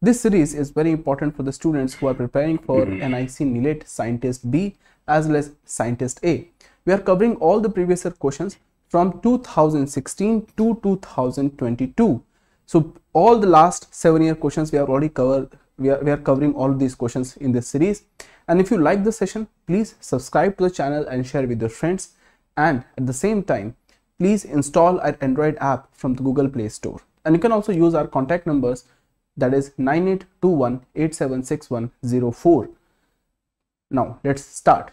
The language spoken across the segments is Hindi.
This series is very important for the students who are preparing for mm-hmm. NIC NILET Scientist B as well as Scientist A. We are covering all the previous year questions from 2016 to 2022. So all the last seven year questions we have already covered. We are, we are covering all these questions in this series. And if you like the session, please subscribe to the channel and share with your friends. And at the same time, please install our Android app from the Google Play Store. And you can also use our contact numbers that is 9821876104 now let's start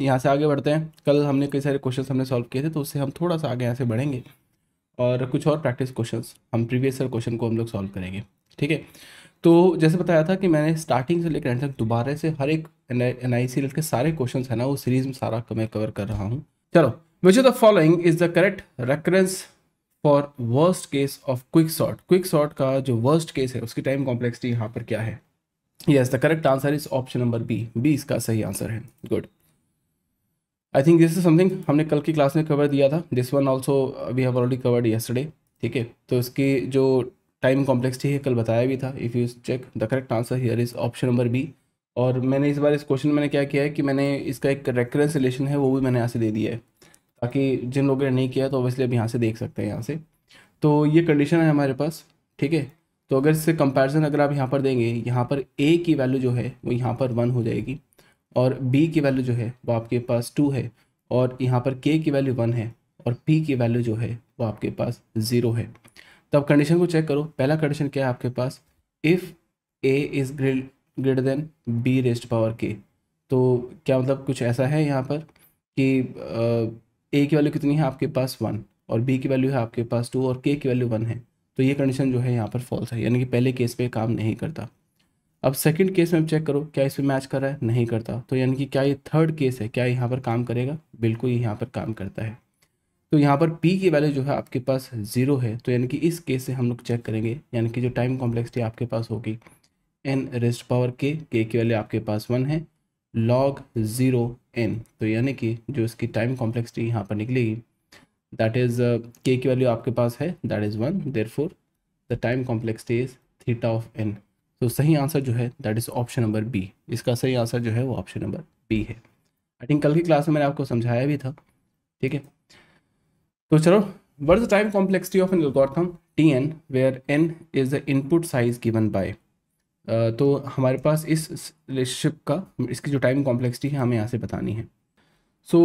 यहाँ से आगे बढ़ते हैं कल हमने कई सारे क्वेश्चंस हमने सॉल्व किए थे तो उससे हम थोड़ा सा आगे यहाँ से बढ़ेंगे और कुछ और प्रैक्टिस क्वेश्चंस हम प्रीवियस ईयर क्वेश्चन को हम लोग सॉल्व करेंगे ठीक है तो जैसे बताया था कि मैंने स्टार्टिंग से लेकर एंड तक दोबारा से हर एक एन आई सी के सारे क्वेश्चन है ना वो सीरीज में सारा मैं कवर कर रहा हूँ चलो which the following is the correct reference for worst case of quick sort quick sort का जो वर्स्ट केस है उसकी टाइम कॉम्प्लेक्सिटी यहाँ पर क्या है yes the correct answer is option number B B इसका सही आंसर है good I think this is something हमने कल की क्लास में कवर दिया था this one also we have already covered yesterday ठीक है तो इसकी जो टाइम कॉम्प्लेक्सिटी है कल बताया भी था if you check the correct answer here is option number B और मैंने इस बार इस क्वेश्चन मैंने क्या किया है कि मैंने इसका एक रेकरेंस रिलेशन है वो भी मैंने यहाँ से दे दिया है ताकि जिन लोगों ने नहीं किया तो ऑब्वियसली अब यहाँ से देख सकते हैं यहाँ से तो ये कंडीशन है हमारे पास ठीक है तो अगर इससे कंपैरिजन अगर आप यहाँ पर देंगे यहाँ पर ए की वैल्यू जो है वो यहाँ पर वन हो जाएगी और बी की वैल्यू जो है वो आपके पास टू है और यहाँ पर के की वैल्यू वन है और पी की वैल्यू जो है वो आपके पास ज़ीरो है तब कंडीशन को चेक करो पहला कंडीशन क्या है आपके पास if A is greater than B raised power के तो क्या मतलब कुछ ऐसा है यहाँ पर कि आ, ए की वैल्यू कितनी है आपके पास वन और बी की वैल्यू है आपके पास टू और के की वैल्यू वन है तो ये कंडीशन जो है यहाँ पर फॉल्स है यानी कि पहले केस पे काम नहीं करता अब सेकंड केस में चेक करो क्या इस पर मैच कर रहा है नहीं करता तो यानी कि क्या ये थर्ड केस है क्या यहाँ पर काम करेगा बिल्कुल यहाँ पर काम करता है तो यहाँ पर पी की वैल्यू जो है आपके पास ज़ीरो है तो यानी कि इस केस से हम लोग चेक करेंगे यानी कि जो टाइम कॉम्प्लेक्सिटी आपके पास होगी एन रेस्ट पावर के के की वैल्यू आपके पास वन है लॉग ज़ीरो एन तो यानी कि जो इसकी टाइम कॉम्प्लेक्सिटी यहाँ पर निकलेगी दैट इज़ के की वैल्यू आपके पास है that is one therefore the time complexity is theta of N तो सही आंसर जो है that is option number B इसका सही आंसर जो है वो ऑप्शन नंबर बी है आई थिंक कल की क्लास में मैंने आपको समझाया भी था ठीक है तो चलो what time complexity of N of an T N where N is the input size given by तो हमारे पास इस रिलेशनशिप का इसकी जो टाइम कॉम्प्लेक्सिटी है हमें यहाँ से बतानी है सो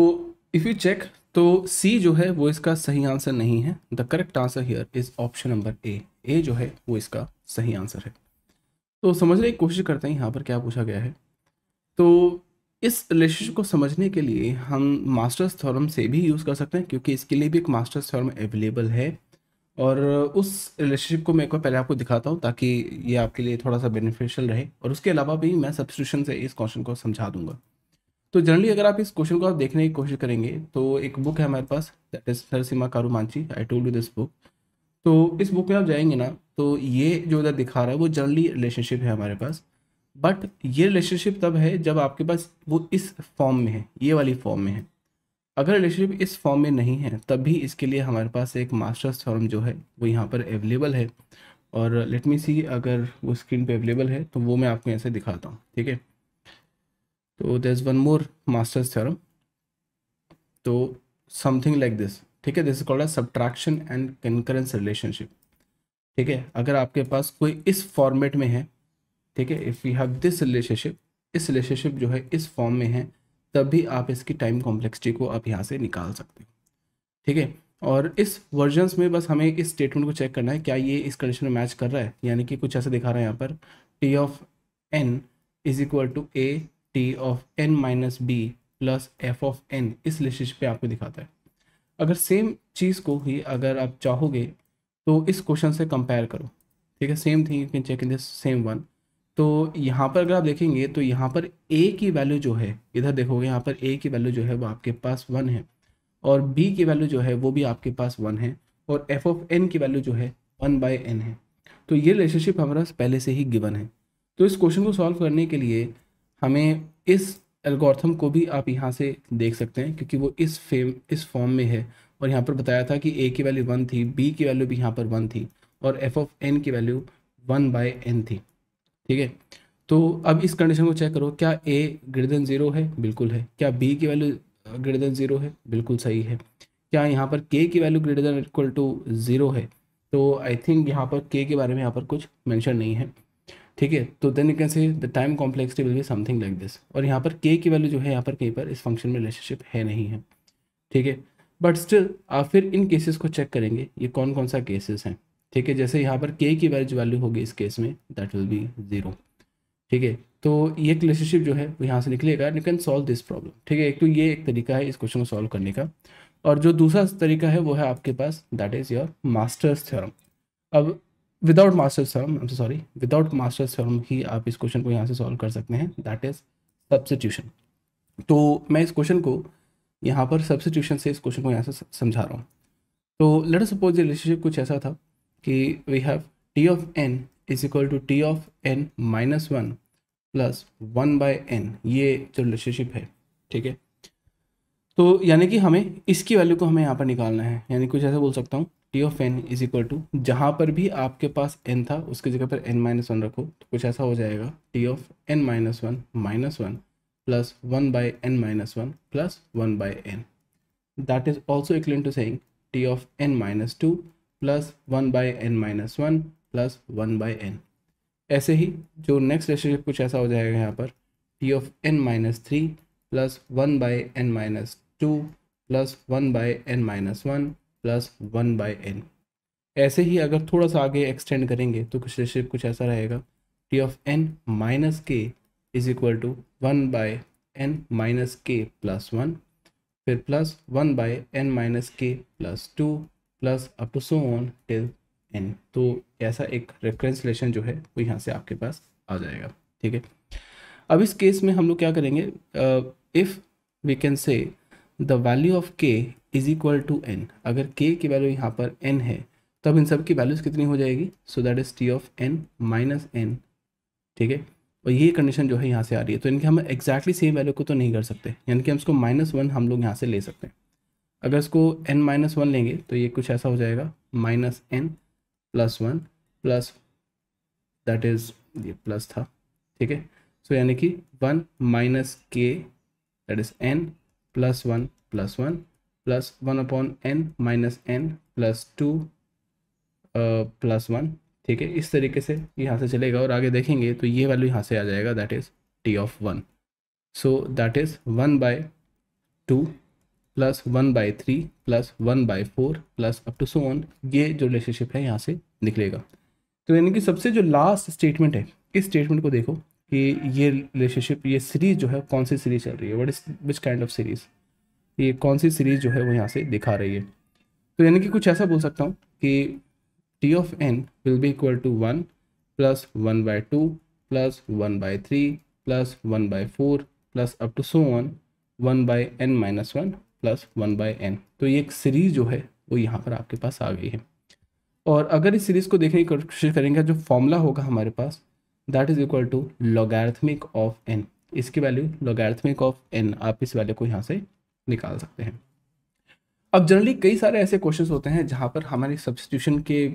इफ़ यू चेक तो सी जो है वो इसका सही आंसर नहीं है the correct answer here is option number A A जो है वो इसका सही आंसर है तो समझने की कोशिश करते हैं यहाँ पर क्या पूछा गया है तो इस रिलेशनशिप को समझने के लिए हम मास्टर्स थॉरम से भी यूज़ कर सकते हैं क्योंकि इसके लिए भी एक मास्टर्स थॉरम अवेलेबल है और उस रिलेशनशिप को मैं एक बार पहले आपको दिखाता हूँ ताकि ये आपके लिए थोड़ा सा बेनिफिशियल रहे और उसके अलावा भी मैं सब्सक्रिप्शन से इस क्वेश्चन को समझा दूंगा तो जनरली अगर आप इस क्वेश्चन को आप देखने की कोशिश करेंगे तो एक बुक है हमारे पास that is sir Seema Karumanchi I told you this book तो इस बुक में आप जाएंगे ना तो ये जो इधर दिखा रहा है वो जनरली रिलेशनशिप है हमारे पास बट ये रिलेशनशिप तब है जब आपके पास वो इस फॉर्म में है ये वाली फॉर्म में है अगर रिलेशनशिप इस फॉर्म में नहीं है तब भी इसके लिए हमारे पास एक मास्टर्स फॉर्म जो है वो यहाँ पर अवेलेबल है और लेट मी सी अगर वो स्क्रीन पे अवेलेबल है तो वो मैं आपको ऐसे दिखाता हूँ ठीक है तो there is one more master's theorem तो समथिंग लाइक दिस ठीक है this is called subtraction and concurrence relationship ठीक है अगर आपके पास कोई इस फॉर्मेट में है ठीक है if you have this relationship इस रिलेशनशिप जो है इस फॉर्म में है तब भी आप इसकी टाइम कॉम्प्लेक्सिटी को आप यहाँ से निकाल सकते हो ठीक है और इस वर्जन्स में बस हमें इस स्टेटमेंट को चेक करना है क्या ये इस कंडीशन में मैच कर रहा है यानी कि कुछ ऐसे दिखा रहा है यहाँ पर T of N is equal to A T of N minus B plus F of N इस लिस्ट पे आपको दिखाता है अगर सेम चीज़ को ही अगर आप चाहोगे तो इस क्वेश्चन से कंपेयर करो ठीक है same thing you can check in this same one तो यहाँ पर अगर आप देखेंगे तो यहाँ पर ए की वैल्यू जो है इधर देखोगे यहाँ पर ए की वैल्यू जो है वो आपके पास वन है और बी की वैल्यू जो है वो भी आपके पास वन है और एफ ऑफ एन की वैल्यू जो है वन बाय एन है तो ये रिलेशनशिप हमारा पहले से ही गिवन है तो इस क्वेश्चन को सॉल्व करने के लिए हमें इस एल्गोरिथम को भी आप यहाँ से देख सकते हैं क्योंकि वो इस फेम इस फॉर्म में है और यहाँ पर बताया था कि ए की वैल्यू वन थी बी की वैल्यू भी यहाँ पर वन थी और एफ ऑफ एन की वैल्यू वन बाय एन थी ठीक है तो अब इस कंडीशन को चेक करो क्या ए ग्रेटर देन ज़ीरो है बिल्कुल है क्या बी की वैल्यू ग्रेटर देन ज़ीरो है बिल्कुल सही है क्या यहाँ पर के की value greater than equal to zero है तो आई थिंक यहाँ पर के के बारे में यहाँ पर कुछ मैंशन नहीं है ठीक है तो then you can say the time complexity will be something like this और यहाँ पर के की वैल्यू जो है यहाँ पर कहीं पर इस फंक्शन में रिलेशनशिप है नहीं है ठीक है बट स्टिल आप फिर इन केसेस को चेक करेंगे ये कौन कौन सा केसेस हैं ठीक है जैसे यहाँ पर के की वैल्यू वैल्यू होगी इस केस में दैट विल बी ज़ीरो ठीक है तो ये रिलेशनशिप जो है वो यहाँ से निकलेगा you can solve this problem ठीक है एक तो ये एक तरीका है इस क्वेश्चन को सॉल्व करने का और जो दूसरा तरीका है वो है आपके पास that is your masters theorem अब without masters theorem I am sorry without masters theorem ही आप इस क्वेश्चन को यहाँ से सॉल्व कर सकते हैं दैट इज़ सब्सिट्यूशन तो मैं इस क्वेश्चन को यहाँ पर सब्सिट्यूशन से इस क्वेश्चन को यहाँ से समझा रहा हूँ तो लेट सपोज ये रिलेशनशिप कुछ ऐसा था कि we have T of N is equal to T of N minus one plus one by n ये जो रिलेशनशिप है ठीक है तो यानी कि हमें इसकी वैल्यू को हमें यहाँ पर निकालना है यानी कुछ ऐसा बोल सकता हूँ T of N is equal to जहाँ पर भी आपके पास एन था उसकी जगह पर एन माइनस वन रखो तो कुछ ऐसा हो जाएगा T of N minus one minus one plus one by n minus one plus one by n that is also equal to saying T of N minus two plus one by n minus one plus one by n ऐसे ही जो नेक्स्ट रिलेशनशिप कुछ ऐसा हो जाएगा यहाँ पर T of N minus three plus one by n minus two plus one by n minus one plus one by n ऐसे ही अगर थोड़ा सा आगे एक्सटेंड करेंगे तो कुछ रिलेशनशिप कुछ ऐसा रहेगा T of N minus k is equal to one by n minus k plus one फिर plus one by n minus k plus two plus up to so on till n तो ऐसा एक रेफरेंस रिलेशन जो है वो यहाँ से आपके पास आ जाएगा ठीक है अब इस केस में हम लोग क्या करेंगे if we can say the value of k is equal to n अगर के की वैल्यू यहाँ पर एन है तो अब इन सब की वैल्यूज़ कितनी हो जाएगी so that is T of N minus n ठीक है और ये कंडीशन जो है यहाँ से आ रही है तो इनके हम एग्जैक्टली सेम वैल्यू को तो नहीं कर सकते यानी कि हम इसको माइनस वन हम लोग यहाँ से ले सकते हैं अगर इसको एन माइनस वन लेंगे तो ये कुछ ऐसा हो जाएगा minus n plus one plus that is ये प्लस था ठीक है सो यानी कि one minus k that is n plus one plus one plus one upon n minus n plus two plus one ठीक है इस तरीके से यहाँ से चलेगा और आगे देखेंगे तो ये वैल्यू यहाँ से आ जाएगा that is T of one so that is one by two plus one by three plus one by four plus up to so one ये जो रिलेशनशिप है यहाँ से निकलेगा तो यानी कि सबसे जो लास्ट स्टेटमेंट है इस स्टेटमेंट को देखो कि ये रिलेशनशिप ये सीरीज जो है कौन सी सीरीज चल रही है what is which kind of series ये कौन सी सीरीज जो है वो यहाँ से दिखा रही है तो यानी कि कुछ ऐसा बोल सकता हूँ कि T of n will be equal to one plus one by two plus one by three plus one by four plus up to so one one by n minus one plus one by n तो ये एक सीरीज़ जो है वो यहाँ पर आपके पास आ गई है और अगर इस सीरीज़ को देखने की कोशिश करेंगे जो फॉर्मूला होगा हमारे पास that is equal to logarithmic of n इसकी वैल्यू लॉगार्थमिक ऑफ एन आप इस वैल्यू को यहाँ से निकाल सकते हैं अब जनरली कई सारे ऐसे क्वेश्चन होते हैं जहाँ पर हमारे सब्सिट्यूशन के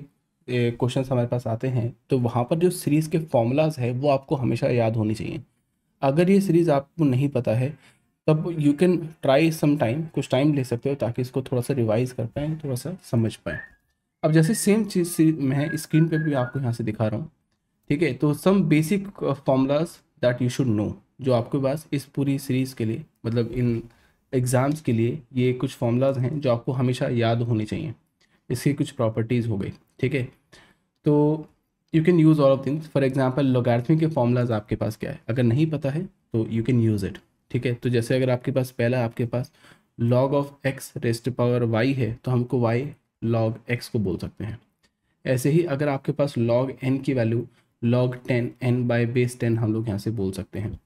क्वेश्चन हमारे पास आते हैं तो वहाँ पर जो सीरीज़ के फॉर्मूलाज है वो आपको हमेशा याद होनी चाहिए अगर ये सीरीज़ आपको नहीं पता है तब you can try some time कुछ टाइम ले सकते हो ताकि इसको थोड़ा सा रिवाइज कर पाएँ थोड़ा सा समझ पाएँ अब जैसे सेम चीज़ से मैं स्क्रीन पे भी आपको यहाँ से दिखा रहा हूँ ठीक है तो some basic formulas that you should know जो आपके पास इस पूरी सीरीज़ के लिए मतलब इन एग्ज़ाम्स के लिए ये कुछ फॉर्मूलाज हैं जो आपको हमेशा याद होने चाहिए इसकी कुछ प्रॉपर्टीज़ हो गई ठीक है तो you can use all of things for example logarithm के फॉर्मूलाज आपके पास क्या है अगर नहीं पता है तो यू कैन यूज़ इट ठीक है तो जैसे अगर आपके पास पहला आपके पास log of x raised power y है तो हमको वाई लॉग एक्स को बोल सकते हैं ऐसे ही अगर आपके पास लॉग एन की value log ten n by base ten हम लोग यहाँ से बोल सकते हैं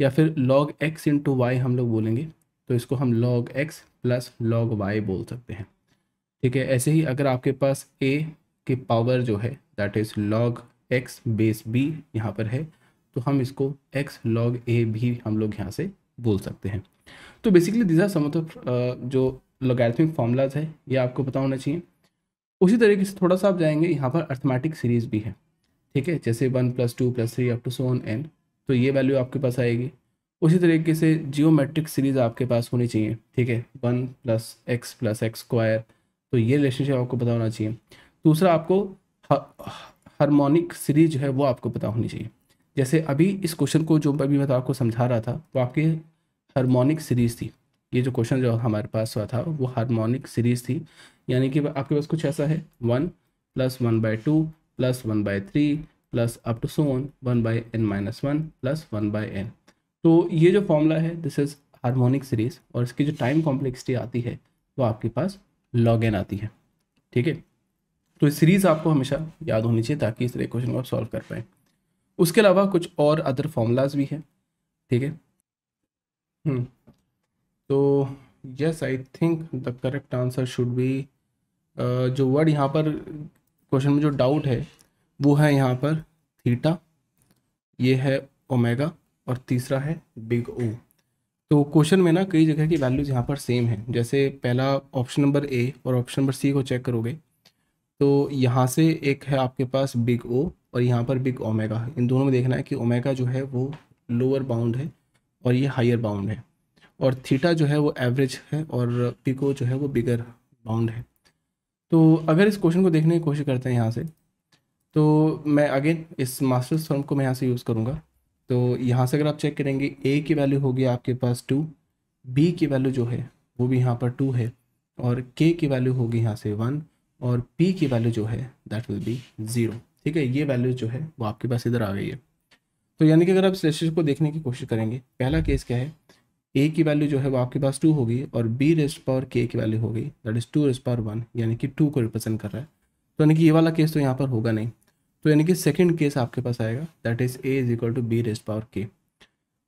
या फिर लॉग एक्स इंटू वाई हम लोग बोलेंगे तो इसको हम log x plus log y बोल सकते हैं ठीक है ऐसे ही अगर आपके पास ए के पावर जो है that is log x base b यहाँ पर है तो हम इसको एक्स लॉग ए भी हम लोग यहाँ से बोल सकते हैं तो बेसिकली दिजा सम जो लोगैथमिक फॉर्मूलाज है ये आपको पता होना चाहिए उसी तरीके से थोड़ा सा आप जाएंगे यहाँ पर अर्थमेटिक सीरीज़ भी है ठीक है जैसे one plus two plus three up to so on n तो ये वैल्यू आपके पास आएगी उसी तरीके से जियोमेट्रिक सीरीज़ आपके पास होनी चाहिए ठीक है one plus x plus x square तो ये रिलेशनशिप आपको पता होना चाहिए दूसरा आपको हारमोनिक सीरीज जो है वो आपको पता होनी चाहिए जैसे अभी इस क्वेश्चन को जो अभी मैं तो आपको समझा रहा था वो आपकी हारमोनिक सीरीज़ थी ये जो क्वेश्चन जो हमारे पास हुआ था वो हारमोनिक सीरीज़ थी यानी कि आपके पास कुछ ऐसा है one plus one by two plus one by three plus up to so on one by n minus one plus one by n तो ये जो फॉर्मूला है दिस इज़ हारमोनिक सीरीज़ और इसकी जो टाइम कॉम्प्लेक्सिटी आती है वो आपके पास लॉग एन आती है ठीक है तो सीरीज़ आपको हमेशा याद होनी चाहिए ताकि इस तरह क्वेश्चन को आप सॉल्व कर पाएँ उसके अलावा कुछ और अदर फॉर्मूलाज भी हैं ठीक है हम्म, तो yes I think the correct answer should be जो वर्ड यहाँ पर क्वेश्चन में जो डाउट है वो है यहाँ पर थीटा ये है ओमेगा और तीसरा है बिग ओ तो क्वेश्चन में ना कई जगह की वैल्यूज़ यहाँ पर सेम है जैसे पहला ऑप्शन नंबर ए और ऑप्शन नंबर सी को चेक करोगे तो यहाँ से एक है आपके पास बिग ओ और यहाँ पर बिग ओमेगा इन दोनों में देखना है कि ओमेगा जो है वो लोअर बाउंड है और ये हायर बाउंड है और थीटा जो है वो एवरेज है और पिको जो है वो बिगर बाउंड है तो अगर इस क्वेश्चन को देखने की कोशिश करते हैं यहाँ से तो मैं अगेन इस मास्टर्स फॉर्म को मैं यहाँ से यूज़ करूँगा तो यहाँ से अगर आप चेक करेंगे ए की वैल्यू होगी आपके पास टू बी की वैल्यू जो है वो भी यहाँ पर टू है और के की वैल्यू होगी यहाँ से वन और पी की वैल्यू जो है दैट विल बी ज़ीरो ठीक है ये वैल्यू जो है वो आपके पास इधर आ गई है तो यानी कि अगर आप इस को देखने की कोशिश करेंगे पहला केस क्या है ए की वैल्यू जो है वो आपके पास टू होगी और बी रेस्ट पावर के की वैल्यू होगी that is two raised power one यानी कि टू को रिप्रेजेंट कर रहा है तो यानी कि ये वाला केस तो यहाँ पर होगा नहीं तो यानी कि सेकेंड केस आपके पास आएगा that is a is equal to b raised power k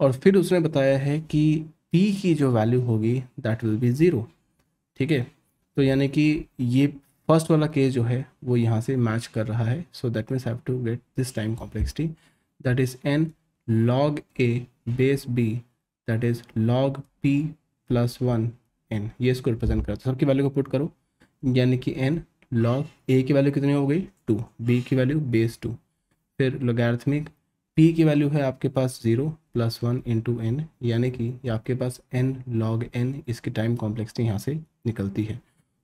और फिर उसने बताया है कि पी की जो वैल्यू होगी दैट विल बी ज़ीरो ठीक है तो यानी कि ये फर्स्ट वाला केस जो है वो यहाँ से मैच कर रहा है so that means have to get this time complexity that is n log a base b that is log p plus one n ये इसको रिप्रेजेंट करता है सबकी वैल्यू को पुट करो यानी कि एन लॉग ए की वैल्यू कितनी हो गई टू बी की वैल्यू बेस टू फिर लोगार्थमिक पी की वैल्यू है आपके पास zero plus one into n यानी कि आपके पास एन लॉग एन इसकी टाइम कॉम्प्लेक्सिटी यहाँ से निकलती है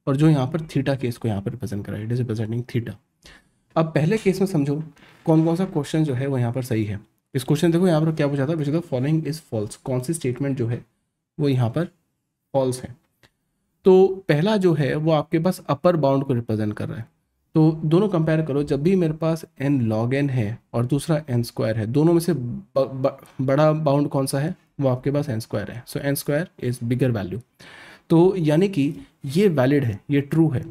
और जो यहाँ पर थीटा केस को यहाँ पर रिप्रेजेंट करा इट इज़ रिप्रेजेंटिंग थीटा अब पहले केस में समझो कौन कौन सा क्वेश्चन जो है वो यहाँ पर सही है इस क्वेश्चन देखो यहाँ पर क्या पूछा था विच फॉलोइंग इज फॉल्स कौन सी स्टेटमेंट जो है वो यहाँ पर फॉल्स है तो पहला जो है वो आपके पास अपर बाउंड को रिप्रेजेंट कर रहा है तो दोनों कंपेयर करो जब भी मेरे पास एन लॉग एन है और दूसरा एन स्क्वायर है दोनों में से ब, ब, बड़ा बाउंड कौन सा है वो आपके पास एन स्क्वायर है so n square is bigger value तो यानी कि ये वैलिड है ये ट्रू है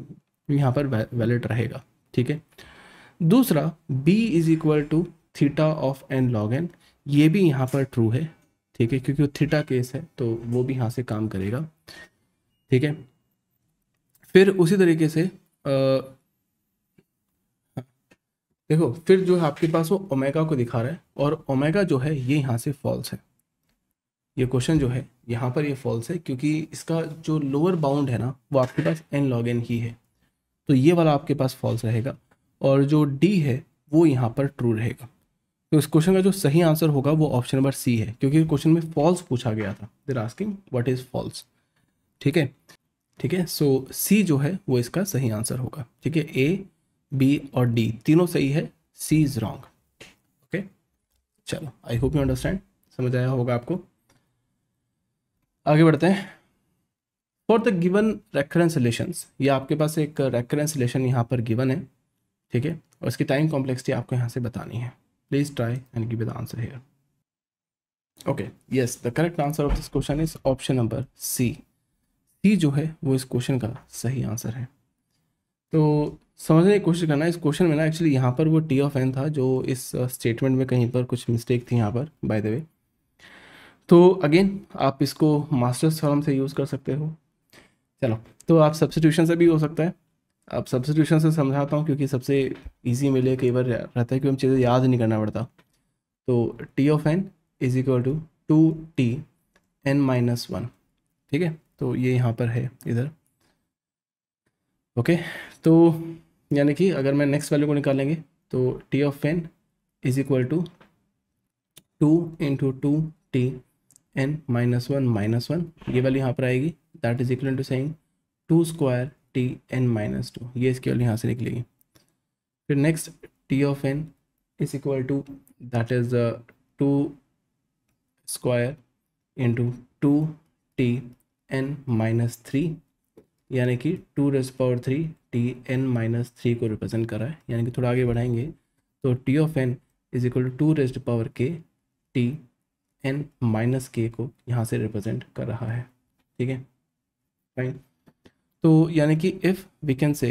यहाँ पर वैलिड रहेगा ठीक है दूसरा b is equal to theta of n log N ये भी यहाँ पर ट्रू है ठीक है क्योंकि वो थीटा केस है तो वो भी यहाँ से काम करेगा ठीक है फिर उसी तरीके से आ, देखो फिर जो है आपके पास वो ओमेगा को दिखा रहा है और ओमेगा जो है ये यहाँ से फॉल्स है ये क्वेश्चन जो है यहाँ पर ये फॉल्स है क्योंकि इसका जो लोअर बाउंड है ना वो आपके पास एन लॉग एन ही है तो ये वाला आपके पास फॉल्स रहेगा और जो डी है वो यहाँ पर ट्रू रहेगा तो इस क्वेश्चन का जो सही आंसर होगा वो ऑप्शन नंबर सी है क्योंकि क्वेश्चन में फॉल्स पूछा गया था there asking what is false ठीक है ठीक है सो सी जो है वो इसका सही आंसर होगा ठीक है ए बी और डी तीनों सही है सी इज़ रॉन्ग ओके चलो आई होप यू अंडरस्टैंड समझ आया होगा आपको आगे बढ़ते हैं for the given recurrence relation ये आपके पास एक रेकरेंस रिलेशन यहाँ पर गिवन है ठीक है और इसकी टाइम कॉम्प्लेक्सिटी आपको यहाँ से बतानी है please try and give the answer here okay yes the correct answer of this question is option number C c जो है वो इस क्वेश्चन का सही आंसर है तो समझने की कोशिश करना इस क्वेश्चन में ना एक्चुअली यहाँ पर वो टी ऑफ एन था जो इस स्टेटमेंट में कहीं पर कुछ मिस्टेक थी यहाँ पर बाय द वे तो अगेन आप इसको मास्टर्स फॉर्म से यूज़ कर सकते हो चलो तो आप सब्सिट्यूशन से भी हो सकता है अब सब्सटीट्यूशन से समझाता हूँ क्योंकि सबसे ईजी मिले कई बार रहता है कि हम चीज़ें याद नहीं करना पड़ता तो T of N is equal to two T N minus one ठीक है तो ये यहाँ पर है इधर ओके तो यानी कि अगर मैं नेक्स्ट वैल्यू को निकालेंगे तो T of N is equal to two into two T N minus one minus one ये वाली यहाँ पर आएगी that is equal to saying two square T N minus two ये इसकी वाली यहाँ से निकलेगी फिर next T of N is equal to that is two square into two T N minus three यानी कि two raise power three T N minus three को रिप्रेजेंट कर रहा है यानी कि थोड़ा आगे बढ़ाएंगे तो T of N is equal to two raised power k T N minus k को यहाँ से रिप्रेजेंट कर रहा है ठीक है फाइन तो यानी कि if we can say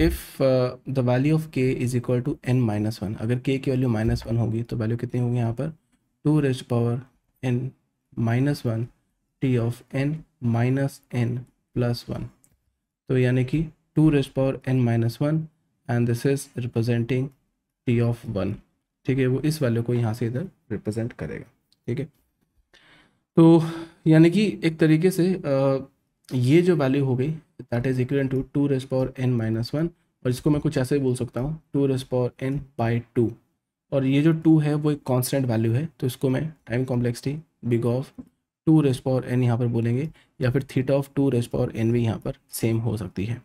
if the value of k is equal to n minus one अगर के की वैल्यू माइनस वन होगी तो वैल्यू कितनी होगी यहाँ पर two raise power n minus one T of N minus n plus one तो यानी कि two raise power n minus one and this is representing T of one ठीक है वो इस वैल्यू को यहाँ से इधर रिप्रेजेंट करेगा ठीक है तो यानी कि एक तरीके से ये जो वैल्यू हो गई that is equal to two raise power n minus one और इसको मैं कुछ ऐसे ही बोल सकता हूँ two raise power n by two और ये जो टू है वो एक कॉन्स्टेंट वैल्यू है तो इसको मैं time complexity big of two raise power n यहाँ पर बोलेंगे या फिर theta of two raise power n भी यहाँ पर सेम हो सकती है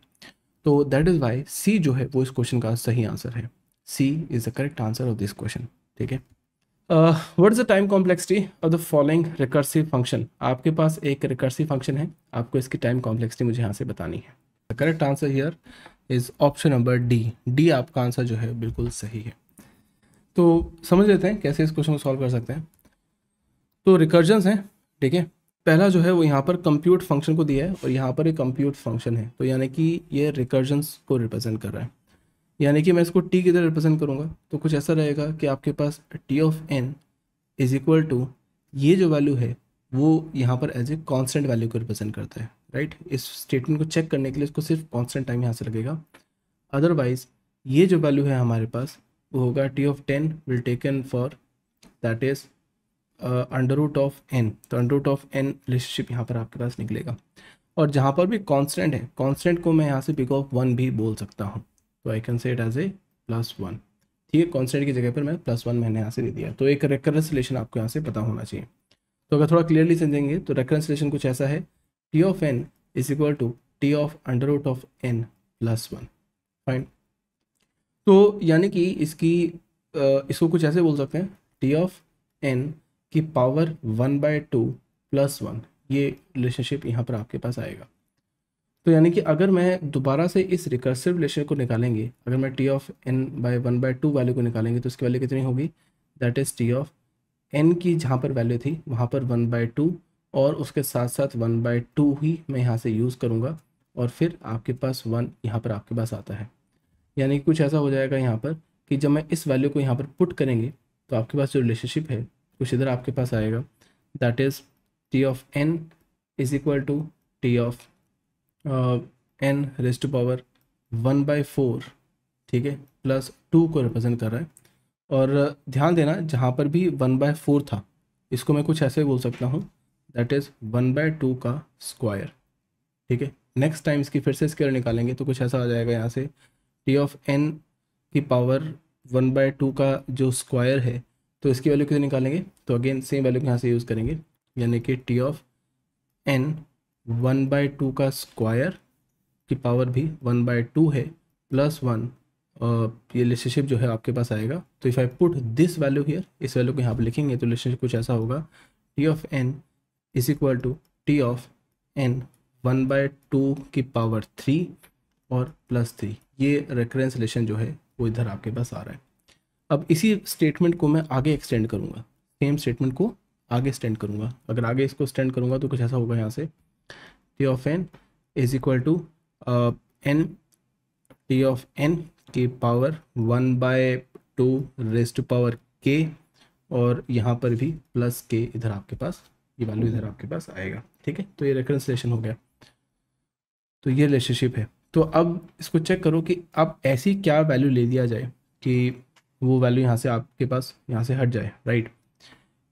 तो दैट इज़ वाई सी जो है वो इस क्वेश्चन का सही आंसर है c is the correct answer of this question ठीक है what is the time complexity of the following recursive function आपके पास एक रिकर्सिव फंक्शन है आपको इसकी टाइम कॉम्प्लेक्सिटी मुझे यहाँ से बतानी है the correct answer here is option number D D आपका आंसर जो है बिल्कुल सही है तो समझ लेते हैं कैसे इस क्वेश्चन को सॉल्व कर सकते हैं तो रिकर्जन है ठीक है पहला जो है वो यहाँ पर कंप्यूट फंक्शन को दिया है और यहाँ पर एक कंप्यूट फंक्शन है तो यानी कि ये रिकर्जन को रिप्रेजेंट कर रहा है यानी कि मैं इसको टी की तरह रिप्रेजेंट करूँगा तो कुछ ऐसा रहेगा कि आपके पास T of N is equal to ये जो वैल्यू है वो यहाँ पर एज ए कॉन्स्टेंट वैल्यू को रिप्रेजेंट करता है राइट इस स्टेटमेंट को चेक करने के लिए इसको सिर्फ कॉन्स्टेंट टाइम यहाँ से लगेगा अदरवाइज ये जो वैल्यू है हमारे पास वो होगा T of ten will taken for that is under root of N तो under root of n relationship यहाँ पर आपके पास निकलेगा और जहाँ पर भी कॉन्स्टेंट है कॉन्स्टेंट को मैं यहाँ से पिक ऑफ वन भी बोल सकता हूँ तो I can consider as a plus one ठीक है कॉन्स्टेंट की जगह पर मैं प्लस वन मैंने यहाँ से दे दिया तो एक रेकरेंस रिलेशन आपको यहाँ से पता होना चाहिए तो अगर थोड़ा क्लियरली समझेंगे तो रेकरेंस रिलेशन कुछ ऐसा है T of N is equal to T of under root of n plus one fine तो यानी कि इसकी इसको कुछ ऐसे बोल सकते हैं टी ऑफ एन की power one by two plus one ये रिलेशनशिप यहाँ पर आपके पास आएगा तो यानी कि अगर मैं दोबारा से इस रिकर्सिव रिलेशन को निकालेंगे अगर मैं T of n by one by two value को निकालेंगे तो उसकी वैल्यू कितनी होगी that is T of n की जहाँ पर वैल्यू थी वहाँ पर वन बाई टू और उसके साथ साथ वन बाई टू ही मैं यहाँ से यूज़ करूँगा और फिर आपके पास वन यहाँ पर आपके पास आता है यानी कुछ ऐसा हो जाएगा यहाँ पर कि जब मैं इस वैल्यू को यहाँ पर पुट करेंगे तो आपके पास जो रिलेशनशिप है कुछ इधर आपके पास आएगा that is T of n is equal to T of n raised to power one by four ठीक है प्लस टू को रिप्रेजेंट कर रहा है और ध्यान देना जहाँ पर भी वन बाय फोर था इसको मैं कुछ ऐसे बोल सकता हूँ that is one by two का स्क्वायर ठीक है नेक्स्ट टाइम इसकी फिर से स्केयर निकालेंगे तो कुछ ऐसा आ जाएगा यहाँ से टी ऑफ एन की पावर वन बाय टू का जो स्क्वायर है तो इसकी वैल्यू कैसे निकालेंगे तो अगेन सेम वैल्यू यहाँ से यूज़ करेंगे यानी कि T of n one by two का स्क्वायर की पावर भी वन बाय टू है प्लस वन ये रिलेशनशिप जो है आपके पास आएगा तो if I put this value here इस वैल्यू को यहाँ पर लिखेंगे तो रिलेशनशिप कुछ ऐसा होगा T of N is equal to T of n one by two की पावर थ्री और प्लस थ्री ये रेफरेंस रिलेशन जो है वो इधर आपके पास आ रहा है अब इसी स्टेटमेंट को मैं आगे एक्सटेंड करूँगा सेम स्टेटमेंट को आगे एक्सटेंड करूँगा अगर आगे इसको एक्सटेंड करूँगा तो कुछ ऐसा होगा यहाँ से T of N is equal to n T of n k power one by two raised to power k और यहाँ पर भी प्लस के इधर आपके पास ये वैल्यू इधर आपके पास आएगा ठीक है तो ये रिलेशन हो गया तो ये रिलेशनशिप है तो अब इसको चेक करो कि अब ऐसी क्या वैल्यू ले लिया जाए कि वो वैल्यू यहाँ से आपके पास यहाँ से हट जाए राइट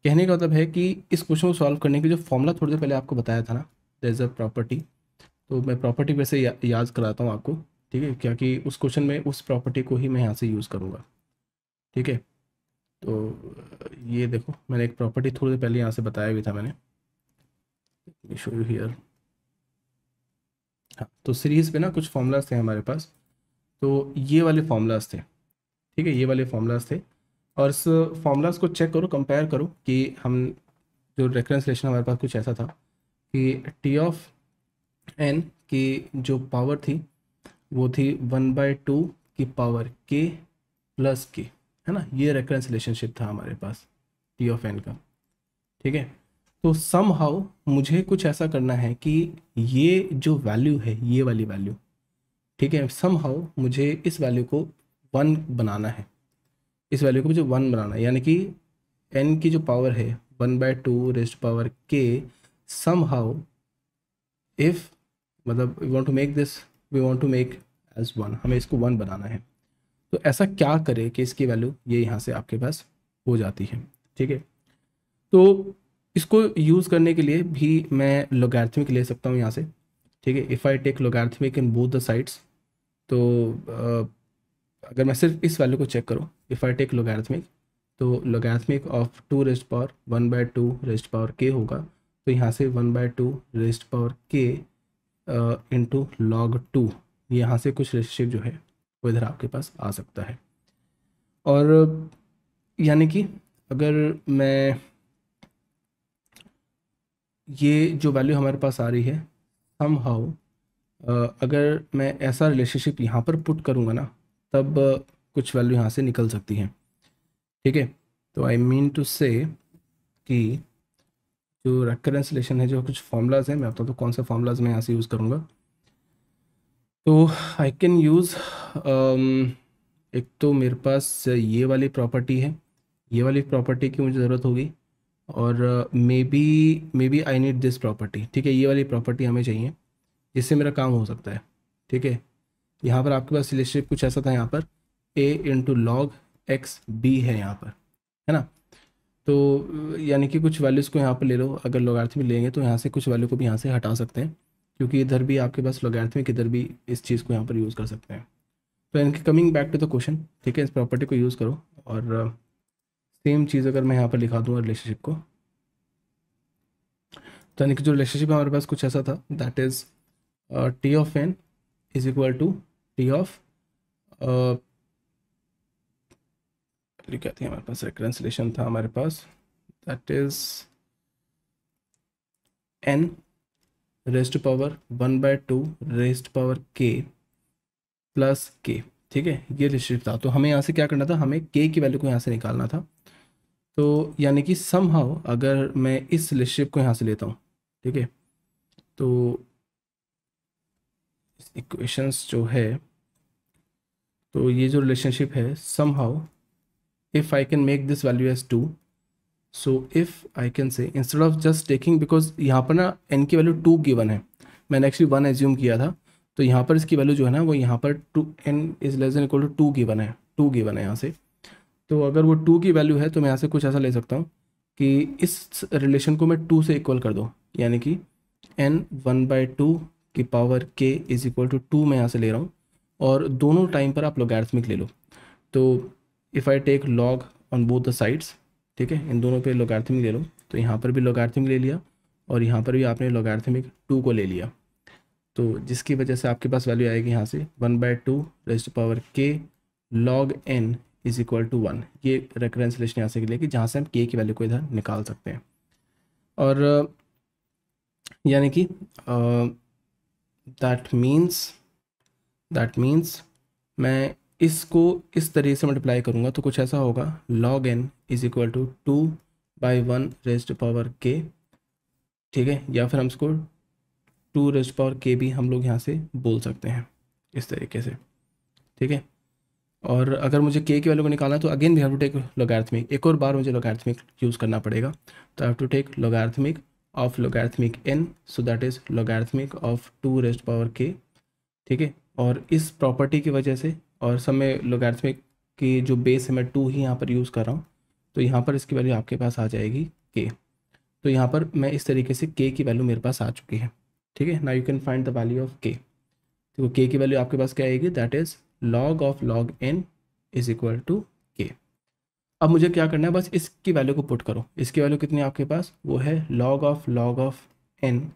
कहने का मतलब है कि इस क्वेश्चन को सॉल्व करने के जो फॉर्मूला थोड़ी देर पहले आपको बताया था ना there's a तो मैं प्रॉपर्टी वैसे या, याद कराता हूँ आपको ठीक है क्योंकि उस क्वेश्चन में उस प्रॉपर्टी को ही मैं यहाँ से यूज़ करूँगा ठीक है तो ये देखो मैंने एक प्रॉपर्टी थोड़ी देर पहले यहाँ से बताया भी था मैंने शो यू हियर हाँ तो सीरीज़ पे ना कुछ फॉर्मूलाज थे हमारे पास तो ये वाले फॉर्मूलाज थे ठीक है ये वाले फॉर्मूलाज थे और इस फॉर्मूलाज को चेक करो कंपेयर करो कि हम जो रेफरेंस रिलेशन हमारे पास कुछ ऐसा था कि टी ऑफ एन की जो पावर थी वो थी वन बाय टू की पावर के प्लस के है ना ये रेफरेंस रिलेशनशिप था हमारे पास टी ऑफ एन का ठीक है तो सम हाउ मुझे कुछ ऐसा करना है कि ये जो वैल्यू है ये वाली वैल्यू ठीक है सम हाउ मुझे इस वैल्यू को वन बनाना है इस वैल्यू को मुझे वन बनाना है यानी कि एन की जो पावर है one by two raised power k somehow if मतलब we want to make this we want to make as one हमें इसको वन बनाना है तो ऐसा क्या करें कि इसकी वैल्यू ये यहाँ से आपके पास हो जाती है ठीक है तो इसको यूज़ करने के लिए भी मैं लोगार्थमिक ले सकता हूँ यहाँ से ठीक है if I take logarithmic in both the sides तो आ, अगर मैं सिर्फ इस वैल्यू को चेक करूँ इफ़ आई टेक लोगार्थमिक तो logarithmic of two raised power one by two raised power k होगा तो यहाँ से one by two raised power k into log two यहाँ से कुछ रिलेशनशिप जो है वो इधर आपके पास आ सकता है और यानी कि अगर मैं ये जो वैल्यू हमारे पास आ रही है सम हाउ uh, अगर मैं ऐसा रिलेशनशिप यहाँ पर पुट करूँगा ना तब uh, कुछ वैल्यू यहाँ से निकल सकती है ठीक है तो आई मीन टू से कि जो रिलेशन है जो कुछ फार्मूलाज हैं मैं बताता हूँ कौन से फार्मूलाज मैं यहाँ से यूज़ करूँगा तो आई कैन यूज़ एक तो मेरे पास ये वाली प्रॉपर्टी है ये वाली प्रॉपर्टी की मुझे ज़रूरत होगी और maybe maybe I need this property ठीक है ये वाली प्रॉपर्टी हमें चाहिए जिससे मेरा काम हो सकता है ठीक है यहाँ पर आपके पास रिलेशनशिप कुछ ऐसा था यहाँ पर a into log x b है यहाँ पर है ना तो यानी कि कुछ वैल्यूज़ को यहाँ पर ले लो अगर लोगार्थमिक लेंगे तो यहाँ से कुछ वैल्यू को भी यहाँ से हटा सकते हैं क्योंकि इधर भी आपके पास लोगार्थमिक इधर भी इस चीज़ को यहाँ पर यूज़ कर सकते हैं तो इनकी coming back to the question ठीक है इस प्रॉपर्टी को यूज़ करो और सेम चीज़ अगर मैं यहाँ पर लिखा दूँ रिलेशनशिप को तो यानी कि जो रिलेशनशिप हमारे पास कुछ ऐसा था that is T of n is equal to T of value क्या थी हमारे पास रिकरेंसलेशन था हमारे पास that is n raised power one by two raised power k plus k ठीक है ये रिलेशनशिप था तो हमें यहाँ से क्या करना था हमें के की वैल्यू को यहाँ से निकालना था तो यानी कि समहाउ अगर मैं इस रिलेशनशिप को यहाँ से लेता हूँ ठीक है तो इक्वेशंस जो है तो ये जो रिलेशनशिप है somehow if I can make this value as 2 so if I can say instead of just taking because यहाँ पर ना n की वैल्यू 2 गिवन है मैंने एक्चुअली 1 एज्यूम किया था तो यहाँ पर इसकी वैल्यू जो है ना वो यहाँ पर 2 n is less than equal to two given है टू गिवन है यहाँ से तो अगर वो टू की वैल्यू है तो मैं यहाँ से कुछ ऐसा ले सकता हूँ कि इस रिलेशन को मैं टू से इक्वल कर दो यानी कि एन वन बाई टू की power k is equal to two मैं यहाँ से ले रहा हूँ और दोनों टाइम पर आप लोगार्थमिक ले लो तो if I take log on both the sides ठीक है इन दोनों पे लोगार्थमिक ले लो तो यहाँ पर भी लोगार्थमिक ले लिया और यहाँ पर भी आपने लोगार्थमिक टू को ले लिया तो जिसकी वजह से आपके पास वैल्यू आएगी यहाँ से one by two raised power k log n is equal to one ये रेफरेंस लिस्ट यहाँ से कि जहाँ से हम के की वैल्यू को इधर निकाल सकते हैं और यानी कि दैट मीन्स दैट मीन्स मैं इसको इस तरीके से मल्टीप्लाई करूँगा तो कुछ ऐसा होगा log n is equal to two by one raised power k ठीक है या फिर हम इसको टू रेस्ट पावर के भी हम लोग यहाँ से बोल सकते हैं इस तरीके से ठीक है और अगर मुझे के की वैल्यू को निकालना है तो again we have to take logarithmic एक और बार मुझे लोगार्थमिक यूज़ करना पड़ेगा तो have to take logarithmic of logarithmic n so that is logarithmic of two raised power k ठीक है और इस प्रॉपर्टी की वजह से और सब में लोगारिथमिक की जो बेस है मैं टू ही यहाँ पर यूज़ कर रहा हूँ तो यहाँ पर इसकी वैल्यू आपके पास आ जाएगी के तो यहाँ पर मैं इस तरीके से के की वैल्यू मेरे पास आ चुकी है ठीक है ना you can find the value of k तो के की वैल्यू आपके पास क्या आएगी that is log of log n is equal to k अब मुझे क्या करना है बस इसकी वैल्यू को पुट करो इसकी वैल्यू कितनी आपके पास वो है log of log of n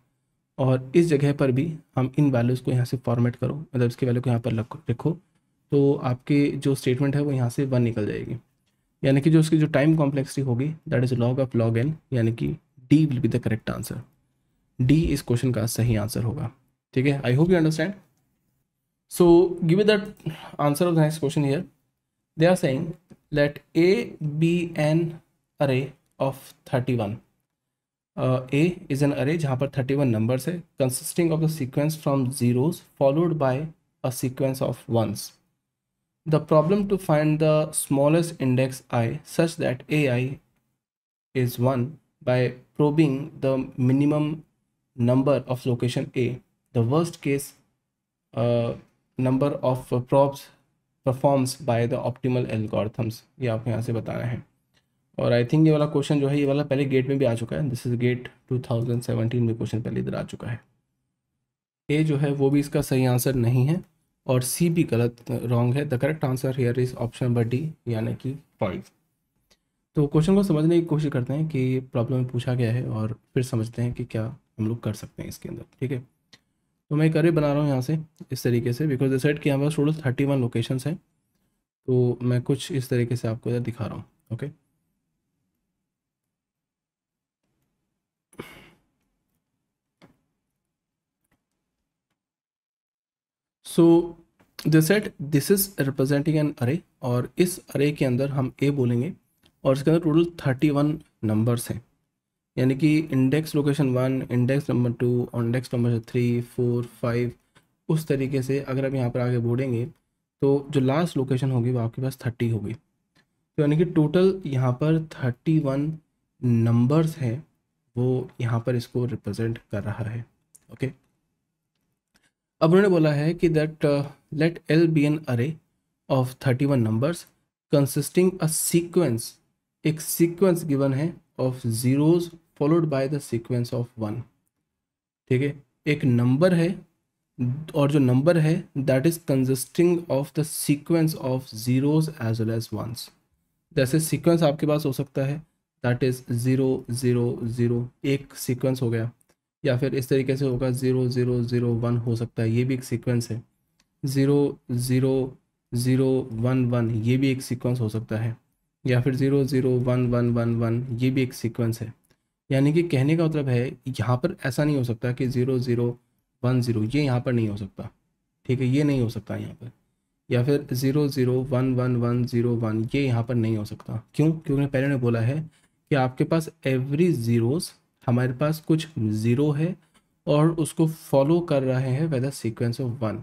और इस जगह पर भी हम इन वैल्यूज़ को यहाँ से फॉर्मेट करो मतलब इसकी वैल्यू को यहाँ पर रखो तो आपके जो स्टेटमेंट है वो यहाँ से वन निकल जाएगी यानी कि जो उसकी जो टाइम कॉम्प्लेक्सिटी होगी that is log of log n यानी कि D will be the correct answer D इस क्वेश्चन का सही आंसर होगा ठीक है I hope you understand so give that answer of the next question here they are saying let A be an array of thirty one A is an array जहाँ पर थर्टी वन नंबर्स है consisting of the sequence from zeros followed by a sequence of ones the problem to find the smallest index i such that ai is 1 by probing the minimum number of location a the worst case uh, number of uh, probes performs by the optimal algorithms ये आपको यहाँ से बताना है aur i think ye wala question jo hai ye wala pehle gate mein bhi aa chuka hai this is gate 2017 mein question pehle idhar aa chuka hai a jo hai wo bhi iska sahi answer nahi hai और सी भी गलत रॉन्ग है the correct answer here is option number D यानी कि फाइव तो क्वेश्चन को समझने की कोशिश करते हैं कि प्रॉब्लम में पूछा गया है और फिर समझते हैं कि क्या हम लोग कर सकते हैं इसके अंदर ठीक है तो मैं करीब बना रहा हूँ यहाँ से इस तरीके से बिकॉज सेट कि हमारे टोटल थर्टी वन लोकेशन हैं तो मैं कुछ इस तरीके से आपको इधर दिखा रहा हूँ okay okay? So they said this is representing an array और इस अरे के अंदर हम ए बोलेंगे और इसके अंदर टोटल थर्टी वन नंबर्स हैं यानी कि index location one index number two और index number three four five उस तरीके से अगर आप यहाँ पर आगे बोलेंगे तो जो लास्ट लोकेशन होगी वो आपके पास थर्टी होगी तो यानी कि टोटल यहाँ पर थर्टी वन नंबर्स हैं वो यहाँ पर इसको रिप्रेजेंट कर रहा है ओके okay? अब उन्होंने बोला है कि that let L be an array of thirty one numbers consisting a sequence एक सीक्वेंस गिवन है of zeros followed by the sequence of one ठीक है एक नंबर है और जो नंबर है that is consisting of the sequence of zeros as well as ones जैसे सीक्वेंस आपके पास हो सकता है that is zero zero zero एक सीक्वेंस हो गया या फिर इस तरीके से होगा ज़ीरो ज़ीरो ज़ीरो वन हो सकता है ये भी एक सीक्वेंस है zero zero zero one one ये भी एक सीक्वेंस हो सकता है या फिर zero zero one one one one ये भी एक सीक्वेंस है यानी कि कहने का मतलब है यहाँ पर ऐसा नहीं हो सकता कि ज़ीरो ज़ीरो वन ज़ीरो ये यहाँ पर नहीं हो सकता ठीक है ये नहीं हो सकता यहाँ पर या फिर zero zero one one one zero one ये यहाँ पर नहीं हो सकता क्यों क्योंकि पहले ने बोला है कि आपके पास एवरी ज़ीरोज़ हमारे पास कुछ ज़ीरो है और उसको फॉलो कर रहे हैं विद सीक्वेंस ऑफ वन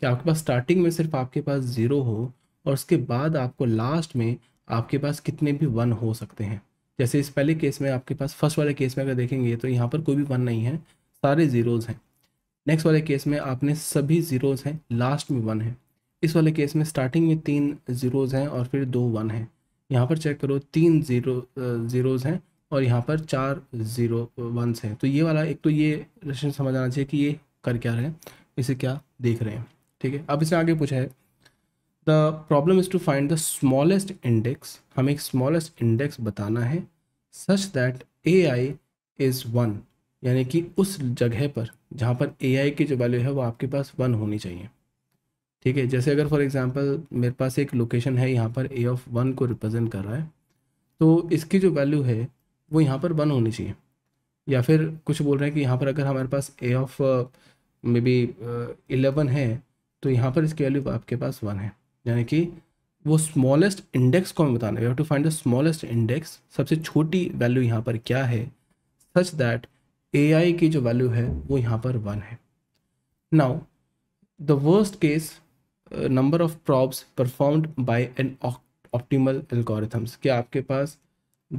कि आपके पास स्टार्टिंग में सिर्फ आपके पास ज़ीरो हो और उसके बाद आपको लास्ट में आपके पास कितने भी वन हो सकते हैं जैसे इस पहले केस में आपके पास फर्स्ट वाले केस में अगर देखेंगे तो यहाँ पर कोई भी वन नहीं है सारे ज़ीरोज़ हैं नेक्स्ट वाले केस में आपने सभी ज़ीरोज़ हैं लास्ट में वन है इस वाले केस में स्टार्टिंग में तीन ज़ीरोज़ हैं और फिर दो वन हैं यहाँ पर चेक करो तीन ज़ीरो ज़ीरोज़ हैं और यहाँ पर चार ज़ीरो वंस हैं तो ये वाला एक तो ये रिलेशन समझ आना चाहिए कि ये कर क्या रहे हैं इसे क्या देख रहे हैं ठीक है अब इसे आगे पूछा है the problem is to find the smallest index हमें एक स्मॉलेस्ट इंडेक्स बताना है such that A i is one यानी कि उस जगह पर जहाँ पर ए आई की जो वैल्यू है वो आपके पास वन होनी चाहिए ठीक है जैसे अगर फॉर एग्जांपल मेरे पास एक लोकेशन है यहाँ पर ए ऑफ वन को रिप्रेजेंट कर रहा है तो इसकी जो वैल्यू है वो यहाँ पर वन होनी चाहिए या फिर कुछ बोल रहे हैं कि यहाँ पर अगर हमारे पास A of maybe eleven है तो यहाँ पर इसकी वैल्यू आपके पास वन है यानी कि वो स्मॉलेस्ट इंडेक्स को हमें बताना है to find the smallest index सबसे छोटी वैल्यू यहाँ पर क्या है सच दैट ए की जो वैल्यू है वो यहाँ पर वन है now the worst case number of probes performed by an optimal algorithms क्या आपके पास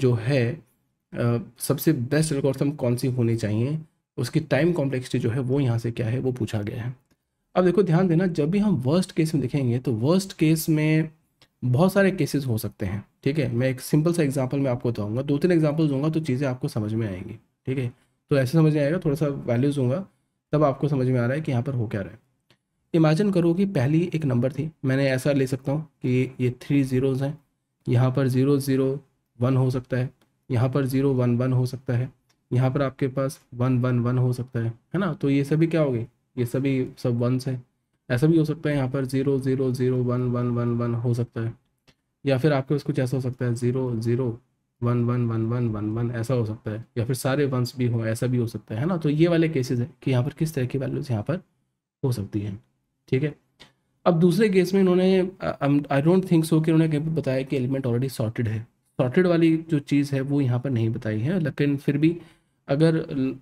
जो है सबसे बेस्ट एल्गोरिथम कौन सी होनी चाहिए उसकी टाइम कॉम्प्लेक्सिटी जो है वो यहाँ से क्या है वो पूछा गया है अब देखो ध्यान देना जब भी हम वर्स्ट केस में देखेंगे तो वर्स्ट केस में बहुत सारे केसेस हो सकते हैं ठीक है मैं एक सिंपल सा एग्जांपल मैं आपको बताऊंगा दो तीन एग्जांपल्स दूंगा तो चीज़ें आपको समझ में आएंगी ठीक है तो ऐसे समझ में आएगा थोड़ा सा वैल्यूज़ दूंगा तब आपको समझ में आ रहा है कि यहाँ पर हो क्या रहा है इमेजिन करो कि पहली एक नंबर थी मैंने ऐसा ले सकता हूँ कि ये थ्री ज़ीरोज़ हैं यहाँ पर ज़ीरो ज़ीरो वन हो सकता है यहाँ पर ज़ीरो वन वन हो सकता है यहाँ पर आपके पास वन वन वन हो सकता है है ना तो ये सभी क्या हो गए ये सभी सब वंस हैं ऐसा भी हो सकता है यहाँ पर zero zero zero one one one one हो सकता है या फिर आपके पास कुछ ऐसा हो सकता है zero zero one one one one one one ऐसा हो सकता है या फिर सारे वंस भी हो ऐसा भी हो सकता है है ना तो ये वाले केसेस हैं कि यहाँ पर किस तरह की वैल्यूज़ यहाँ पर हो सकती हैं ठीक है अब दूसरे केस में इन्होंने आई डोंट थिंक सो कि उन्होंने कहीं पर बताया कि एलिमेंट ऑलरेडी सॉर्टेड है सॉर्टेड वाली जो चीज़ है वो यहाँ पर नहीं बताई है लेकिन फिर भी अगर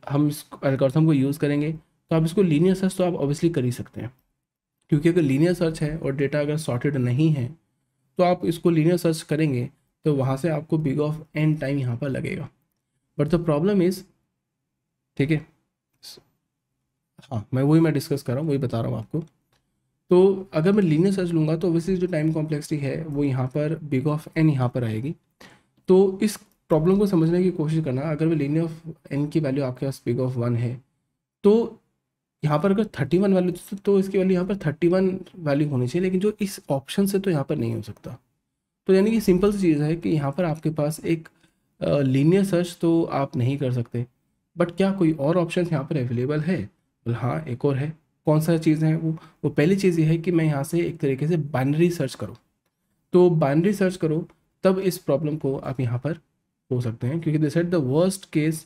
हम इस एल्गोरिथम को यूज़ करेंगे तो आप इसको लीनियर सर्च तो आप ऑब्वियसली कर ही सकते हैं क्योंकि अगर लीनियर सर्च है और डेटा अगर सॉर्टेड नहीं है तो आप इसको लीनियर सर्च करेंगे तो वहाँ से आपको बिग ऑफ एन टाइम यहाँ पर लगेगा बट द प्रॉब्लम इज़ ठीक है हाँ मैं वही मैं डिस्कस कर रहा हूँ वही बता रहा हूँ आपको तो अगर मैं लीनियर सर्च लूँगा तो ऑब्वियसली जो टाइम कॉम्प्लेक्सिटी है वो यहाँ पर बिग ऑफ एन यहाँ पर आएगी तो इस प्रॉब्लम को समझने की कोशिश करना अगर वो लीनियर ऑफ एन की वैल्यू आपके पास पिग ऑफ वन है तो यहाँ पर अगर थर्टी वन वैल्यू तो इसकी वैल्यू यहाँ पर थर्टी वन वैल्यू होनी चाहिए लेकिन जो इस ऑप्शन से तो यहाँ पर नहीं हो सकता तो यानी कि सिंपल सी चीज़ है कि यहाँ पर आपके पास एक लीनियर सर्च तो आप नहीं कर सकते बट क्या कोई और ऑप्शन यहाँ पर अवेलेबल है बोल हाँ एक और है कौन सा चीज़ है वो वो पहली चीज़ ये है कि मैं यहाँ से एक तरीके से बाइनरी सर्च करूँ तो बाइनरी सर्च करो तब इस प्रॉब्लम को आप यहाँ पर हो सकते हैं क्योंकि this set the worst case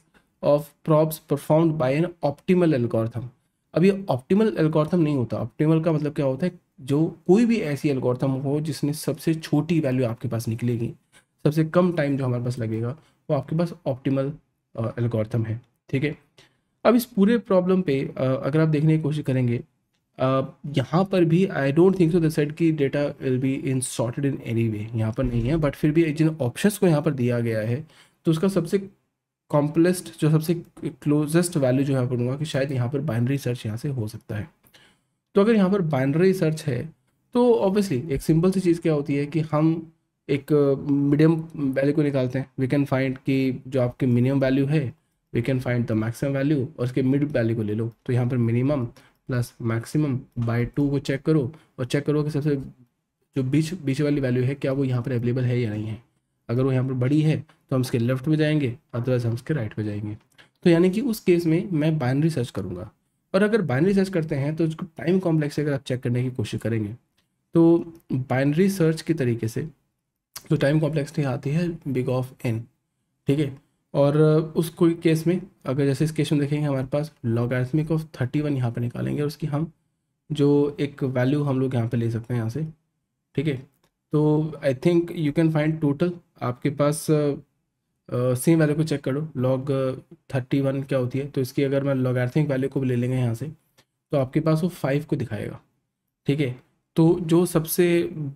of probes performed by an optimal algorithm अब ये ऑप्टिमल एल्गोरिथम नहीं होता ऑप्टिमल का मतलब क्या होता है जो कोई भी ऐसी एल्गोरिथम हो जिसने सबसे छोटी वैल्यू आपके पास निकलेगी सबसे कम टाइम जो हमारे पास लगेगा वो आपके पास ऑप्टिमल एल्गोरिथम है ठीक है अब इस पूरे प्रॉब्लम पे अगर आप देखने की कोशिश करेंगे Uh, यहाँ पर भी I don't think so the set की data will be in sorted in any way यहाँ पर नहीं है बट फिर भी जिन ऑप्शंस को यहाँ पर दिया गया है तो उसका सबसे कॉम्पलेस्ट जो सबसे क्लोजेस्ट वैल्यू जो यहाँ पर कि शायद यहाँ पर बाइनरी सर्च यहाँ से हो सकता है तो अगर यहाँ पर बाइनरी सर्च है तो ऑब्वियसली एक सिंपल सी चीज़ क्या होती है कि हम एक मीडियम uh, वैल्यू को निकालते हैं वी कैन फाइंड कि जो आपकी मिनिमम वैल्यू है we can find the maximum value और उसके मिड वैल्यू को ले लो तो यहाँ पर minimum plus maximum by two को चेक करो और चेक करो कि सबसे जो बीच बीच वाली वैल्यू है क्या वो यहाँ पर अवेलेबल है या नहीं है अगर वो यहाँ पर बड़ी है तो हम इसके लेफ्ट में जाएंगे अदरवाइज हम इसके राइट में जाएंगे तो यानी कि उस केस में मैं बाइनरी सर्च करूँगा और अगर बाइनरी सर्च करते हैं तो उसको टाइम कॉम्प्लेक्स अगर आप चेक करने की कोशिश करेंगे तो बाइनरी सर्च के तरीके से जो टाइम कॉम्प्लेक्सिटी आती है बिग ऑफ एन ठीक है और उस कोई केस में अगर जैसे इस केस में देखेंगे हमारे पास लॉगार्थमिक ऑफ थर्टी वन यहाँ पर निकालेंगे और उसकी हम जो एक वैल्यू हम लोग यहाँ पे ले सकते हैं यहाँ से ठीक है तो I think you can find total आपके पास सेम वैल्यू को चेक करो लॉग थर्टी वन क्या होती है तो इसकी अगर मैं लॉगार्थमिक वैल्यू को ले लेंगे यहाँ से तो आपके पास वो फाइव को दिखाएगा ठीक है तो जो सबसे